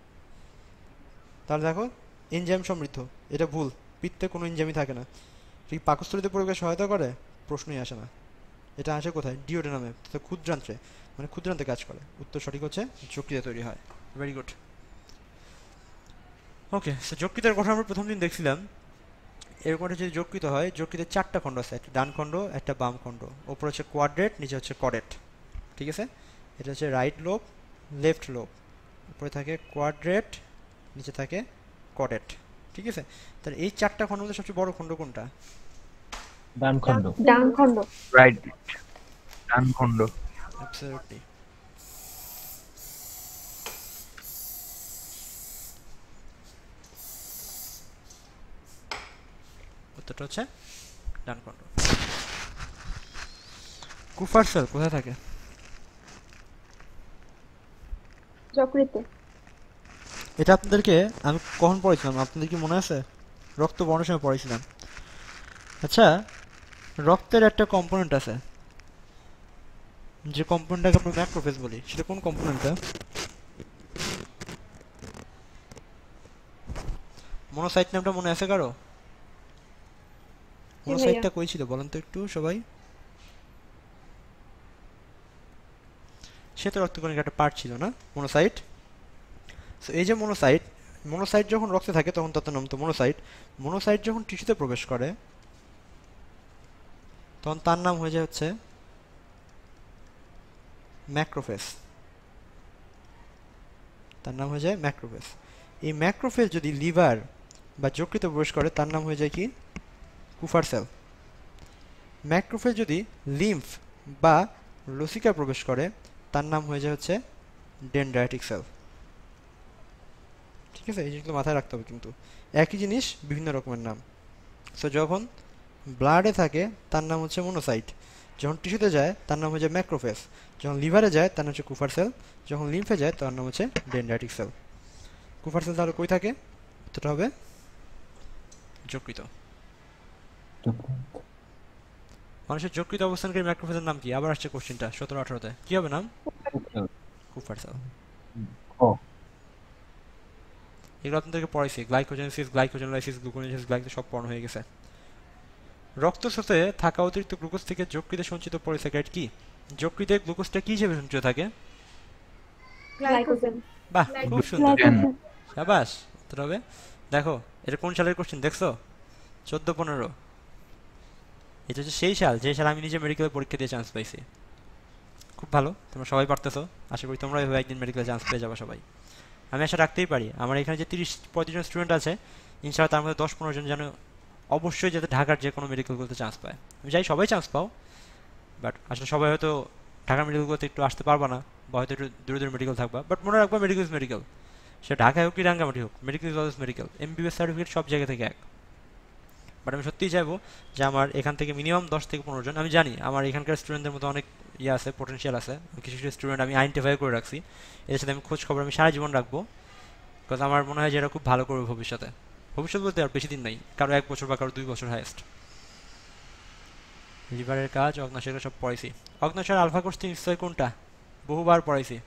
তাহলে দেখো সমৃদ্ধ এটা ভুল পিত্তে কোনো থাকে না পাকস্থলিতে সহায়তা করে প্রশ্নই আসে না এটা আসে কোথায় ডিওডে নামে ক্ষুদ্রান্তে মানে ক্ষুদ্রান্তে কাজ করে উত্তর সঠিক হচ্ছে যকৃতে তৈরি হয় ভেরি গুড ওকে যকৃতের কথা আমরা প্রথম দিন দেখছিলাম এরকম যদি যোগকৃত হয় যোগকৃত চারটা খণ্ড আছে একটা ডান খণ্ড একটা বাম খণ্ড ওপর হচ্ছে কোয়াড্রেট নিচে হচ্ছে করেট ঠিক আছে এটা হচ্ছে রাইট লোভ লেফট লোভ উপরে থাকে কোয়াড্রেট নিচে থাকে করেট ঠিক আছে তাহলে এই চারটা খণ্ড মধ্যে সবচেয়ে বড় খণ্ড কোনটা ডান খণ্ড ডান খণ্ড রাইট ডান খণ্ড অ্যাবসলিউটলি উত্তরটা হচ্ছে ডান কন্ট্রোল কুফার সেল কোথায় থাকে এটা আপনাদেরকে আমি কখন পড়েছিলাম আপনাদের কি মনে আছে রক্ত বর্ণের সময় পড়েছিলাম আচ্ছা রক্তের একটা কম্পোনেন্ট আছে যে কম্পোনেন্টটাকে আমরা ম্যাক্রোফেজ বলি সেটা কোন কম্পোনেন্টটা মনোসাইট নামটা মনে আছে কারো কোন উনষাটটা কই ছিল বলেন তো একটু সবাই শ্বেত রক্তকণিকা একটা পার্ট ছিল না মনোসাইট সো এই যে মনোসাইট মনোসাইট যখন রক্তে থাকে তখন তার নাম তো মনোসাইট মনোসাইট যখন টিস্যুতে প্রবেশ করে তখন তার নাম হয়ে যায় হচ্ছে ম্যাক্রোফেস তার নাম হয়ে যায় ম্যাক্রোফেস এই ম্যাক্রোফেস যদি লিভার বা যকৃতে প্রবেশ করে তার নাম হয়ে যায় কি কুফার সেল ম্যাক্রোফে যদি লিম্ফ বা লসিকা প্রবেশ করে তার নাম হয়ে যায় হচ্ছে ডেন্ড্রাইটিক সেল ঠিক আছে এই জিনিসগুলো মাথায় রাখতে হবে কিন্তু একই জিনিস বিভিন্ন রকমের নাম সো যখন ব্লাডে থাকে তার নাম হচ্ছে মোনোসাইট যখন টিস্যুতে যায় তার নাম হচ্ছে ম্যাক্রোফেস যখন লিভারে যায় তার নাম হচ্ছে কুফার সেল যখন লিম্ফে যায় তার নাম হচ্ছে ডেন্ড্রাইটিক সেল কুফার সেল তাহলে কই থাকে উত্তরটা হবে যকৃত মানুষের যকৃত অবস্থানকারী ম্যাক্রোফেজের নাম কি আবার আসছে কোশ্চেনটা সতেরো আঠারোতে কি হবে নাম খুব ফাটসাল এগুলো আপনাদেরকে পড়াইছি গ্লাইকোজেনসিস গ্লাইকোজেনালাইসিস গ্লুকোজেনসিস গ্লাইকো সব পড়ানো হয়ে গেছে রক্তস্রোতে থাকা অতিরিক্ত গ্লুকোজ থেকে যকৃতে সঞ্চিত পলিস্যাকারাইড কি যকৃতে গ্লুকোজটা কি হিসেবে সঞ্চিত থাকে বাহ খুব সুন্দর সাবাস উত্তর হবে দেখো এটা কোন সালের কোশ্চেন দেখছো চোদ্দ পনেরো এটা হচ্ছে সেই সাল যে সাল আমি নিজে মেডিকেলে পরীক্ষা দিয়ে চান্স পাইছি খুব ভালো তোমরা সবাই পারতেছো আশা করি তোমরা এভাবে একদিন মেডিকেলে চান্স পেয়ে যাবো সবাই আমি আশা রাখতেই পারি আমার এখানে যে তিরিশ পঁয়ত্রিশ জন স্টুডেন্ট আছে ইনশাআল্লাহ তার মধ্যে দশ পনেরো জন যেন অবশ্যই যাতে ঢাকার যে কোনো মেডিকেল করতে চান্স পায় আমি যাই সবাই চান্স পাও বাট আসলে সবাই হয়তো ঢাকার মেডিকেল করতে একটু আসতে পারবা না বা হয়তো একটু দূরে দূরে মেডিকেল থাকবা বাট মনে রাখবো মেডিকেল ইজ মেডিকেল সে ঢাকায় হোক কি রাঙ্গামাটি হোক medical is always medical MBBS certificate সব জায়গা থেকে এক বাট আমি সত্যিই চাইবো যে আমার এখান থেকে মিনিমাম দশ থেকে পনেরো জন আমি জানি আমার এখানকার স্টুডেন্টদের মতো অনেক ইয়ে আছে পোটেনশিয়াল আছে কিছু কিছু স্টুডেন্ট আমি আইডেন্টিফাই করে রাখছি এর সাথে আমি খোঁজ খবর আমি সারা জীবন রাখবো বিকজ আমার মনে হয় যে এটা খুব ভালো করবে ভবিষ্যতে ভবিষ্যৎ বলতে আর বেশি দিন নাই কারো এক বছর বা কারো দুই বছর হায়েস্ট লিভারের কাজ অগ্নাশের সব পড়াইছি অগ্নাশের আলফা থেকে নিশ্চয় কোনটা বহুবার পড়াইছি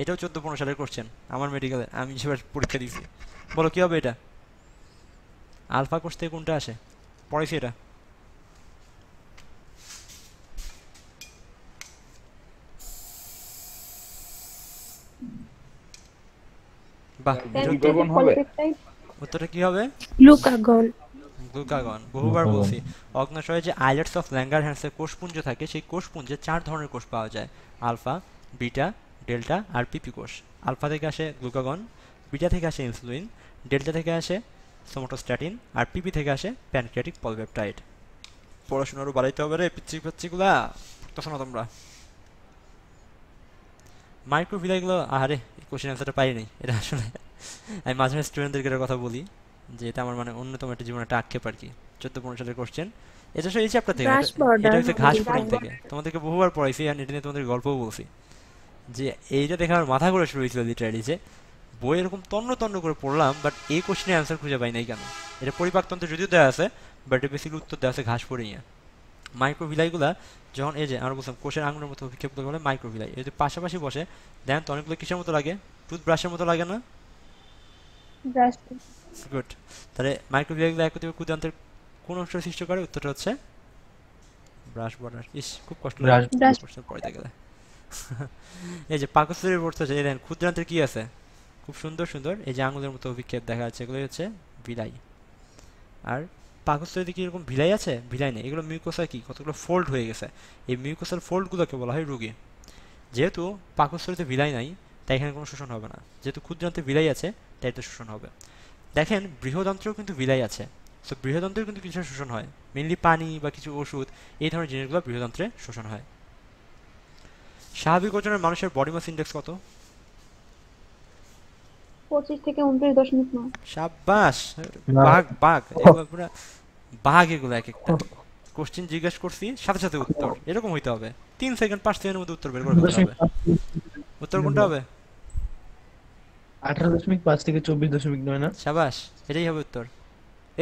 এটাও চোদ্দো পনেরো সালের করছেন আমার মেডিকেলে আমি সেবার পরীক্ষা দিয়েছি বলো কী হবে এটা আলফা কোর্স থেকে কোনটা আসে পড়াইছি এটা যে অফ কোষপুঞ্জ থাকে সেই কোষপুঞ্জে চার ধরনের কোষ পাওয়া যায় আলফা বিটা ডেল্টা আর পিপি কোষ আলফা থেকে আসে বিটা থেকে আসে ইনসুলিন ডেল্টা থেকে আসে সোমোটোস্ট্যাটিন আর পিপি থেকে আসে প্যানক্রিয়াটিক পলপেপটাইড পড়াশোনারও বাড়াইতে হবে রে পিচ্ছি পিচ্ছিগুলা তখন তোমরা মাইক্রোভিলাইগুলো আরে কোশ্চেন অ্যান্সারটা পাই নাই এটা আসলে আমি মাঝে মাঝে স্টুডেন্টদেরকে কথা বলি যে এটা আমার মানে অন্যতম একটা জীবনে একটা আক্ষেপ আর কি চোদ্দ পনেরো সালের কোশ্চেন এটা সব এই চ্যাপ্টার থেকে এটা হচ্ছে ঘাস ফোরিং থেকে তোমাদেরকে বহুবার পড়াইছি আর এটা নিয়ে তোমাদের গল্পও বলছি যে এইটা দেখে আমার মাথা ঘুরে শুরু হয়েছিল লিটারালি যে বই এরকম তন্ন তন্ন করে পড়লাম বাট এই কোশ্চেনের অ্যান্সার খুঁজে পাই নাই কেন এটা পরিপাকতন্ত্র যদিও দেওয়া আছে বাট বেসিক্যালি উত্তর দেওয়া আছে ঘাস পড়ে নিয়ে মাইক্রোভিলাইগুলা যখন এই যে আমরা বলছিলাম কোষের আঙুলের মতো অভিক্ষেপ করতে বলে মাইক্রোভিলাই এই যে পাশাপাশি বসে দেন তো অনেকগুলো কিসের মতো লাগে টুথব্রাশের মতো লাগে না গুড তাহলে মাইক্রোভিলাইগুলো একত্রে ক্ষুদান্তের কোন অংশ সৃষ্টি করে উত্তরটা হচ্ছে ব্রাশ বর্ডার ইস খুব কষ্ট লাগে পড়তে গেলে এই যে পাকস্থলীর পড়তে হচ্ছে এই দেন ক্ষুদ্রান্তের কি আছে খুব সুন্দর সুন্দর এই যে আঙুলের মতো অভিক্ষেপ দেখা যাচ্ছে এগুলো হচ্ছে ভিলাই আর পাকস্থলীতে কি এরকম ভিলাই আছে ভিলাই নেই এগুলো মিউকোসা কি কতগুলো ফোল্ড হয়ে গেছে এই মিউকোসার ফোল্ডগুলোকে বলা হয় রোগী যেহেতু পাকস্থলীতে ভিলাই নাই তাই এখানে কোনো শোষণ হবে না যেহেতু ক্ষুদ্রান্তে ভিলাই আছে তাই তো শোষণ হবে দেখেন বৃহদন্ত্রেও কিন্তু ভিলাই আছে সো বৃহদন্ত্রেও কিন্তু কিছু শোষণ হয় মেনলি পানি বা কিছু ওষুধ এই ধরনের জিনিসগুলো বৃহদন্ত্রে শোষণ হয় স্বাভাবিক ওজনের মানুষের বডি মাস ইন্ডেক্স কত পঁচিশ থেকে উনত্রিশ দশমিক নয় সাব্বাস বাঘ বাঘ এগুলো বাঘ এগুলো এক একটা কোশ্চেন জিজ্ঞেস করছি সাথে সাথে উত্তর এরকম হইতে হবে তিন সেকেন্ড পাঁচ সেকেন্ডের মধ্যে উত্তর বের করে ফেলতে হবে উত্তর কোনটা হবে আঠারো দশমিক পাঁচ থেকে চব্বিশ দশমিক নয় না সাবাস এটাই হবে উত্তর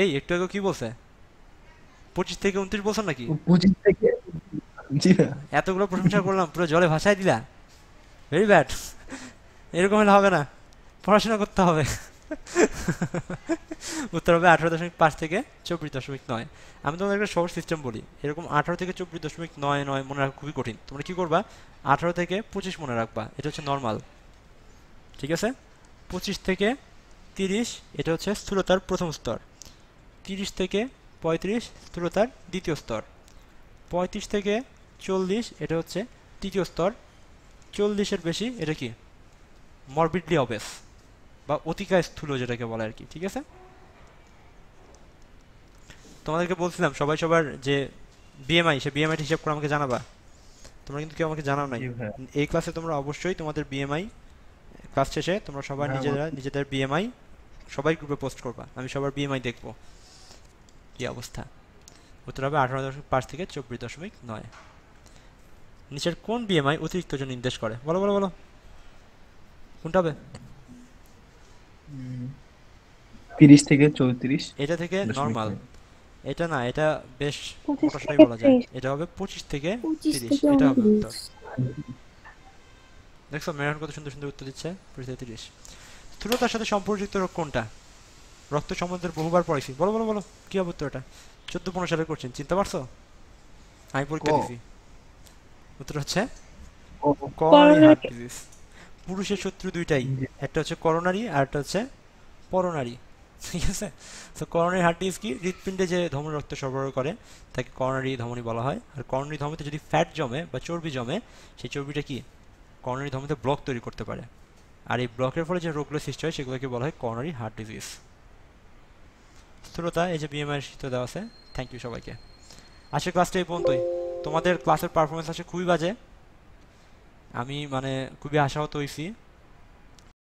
এই একটু আগে কি বলছে পঁচিশ থেকে উনত্রিশ বছর নাকি পঁচিশ থেকে এতগুলো প্রশংসা করলাম পুরো জলে ভাসাই দিলা ভেরি ব্যাড এরকম হলে হবে না পড়াশোনা করতে হবে উত্তর হবে আঠারো দশমিক পাঁচ থেকে চব্বিশ দশমিক নয় আমি তোমাদের একটা সহজ সিস্টেম বলি এরকম আঠারো থেকে চব্বিশ দশমিক নয় নয় মনে রাখা খুবই কঠিন তোমরা কী করবা আঠারো থেকে পঁচিশ মনে রাখবা এটা হচ্ছে নর্মাল ঠিক আছে পঁচিশ থেকে তিরিশ এটা হচ্ছে স্থূলতার প্রথম স্তর তিরিশ থেকে পঁয়ত্রিশ স্থূলতার দ্বিতীয় স্তর পঁয়ত্রিশ থেকে চল্লিশ এটা হচ্ছে তৃতীয় স্তর চল্লিশের বেশি এটা কি মরবিডলি অবেস বা অতিকা স্থূল যেটাকে বলে আর কি ঠিক আছে তোমাদেরকে বলছিলাম সবাই সবার যে বিএমআই সে বিএমআই হিসাব করে আমাকে জানাবা তোমরা কিন্তু কেউ আমাকে জানাও নাই এই ক্লাসে তোমরা অবশ্যই তোমাদের বিএমআই ক্লাস শেষে তোমরা সবার হ্যাঁ, নিজেরা নিজেদের বিএমআই সবাই গ্রুপে পোস্ট করবা আমি সবার বিএমআই দেখব কি অবস্থা উত্তর হবে আঠারো দশমিক পাঁচ থেকে চব্বিশ দশমিক নয় নিচের কোন বিএমআই অতিরিক্ত নির্দেশ করে বলো বলো বলো কোনটা হবে তিরিশ থেকে এটা থেকে এটা না এটা বেশ বলা যায় এটা হবে থেকে এটা হবে উত্তর মেরন কত সুন্দর সুন্দর উত্তর দিচ্ছে স্থূলতার সাথে সম্পর্কিত রোগ কোনটা রক্ত সম্বন্ধের বহুবার পড়েছি বলো বলো বলো কি হবে এটা চোদ্দ পনেরো সালে করছেন চিনতে পারছো আমি পরীক্ষা দিছি উত্তর হচ্ছে পুরুষের শত্রু দুইটাই একটা হচ্ছে করোনারি আর একটা হচ্ছে পরনারি ঠিক আছে তো করোনারি হার্ট ডিজ কি হৃৎপিণ্ডে যে ধমনী রক্ত সরবরাহ করে তাকে করোনারি ধমনী বলা হয় আর করোনারি ধমনীতে যদি ফ্যাট জমে বা চর্বি জমে সেই চর্বিটা কি করোনারি ধমনীতে ব্লক তৈরি করতে পারে আর এই ব্লকের ফলে যে রোগগুলো সৃষ্টি হয় সেগুলোকে বলা হয় করোনারি হার্ট ডিজিজ শ্রোতা এই যে বিএমআই শীত দেওয়া আছে থ্যাংক ইউ সবাইকে আজকের ক্লাসটা এই পর্যন্তই তোমাদের ক্লাসের পারফরমেন্স আছে খুবই বাজে আমি মানে খুবই আশাহত হয়েছি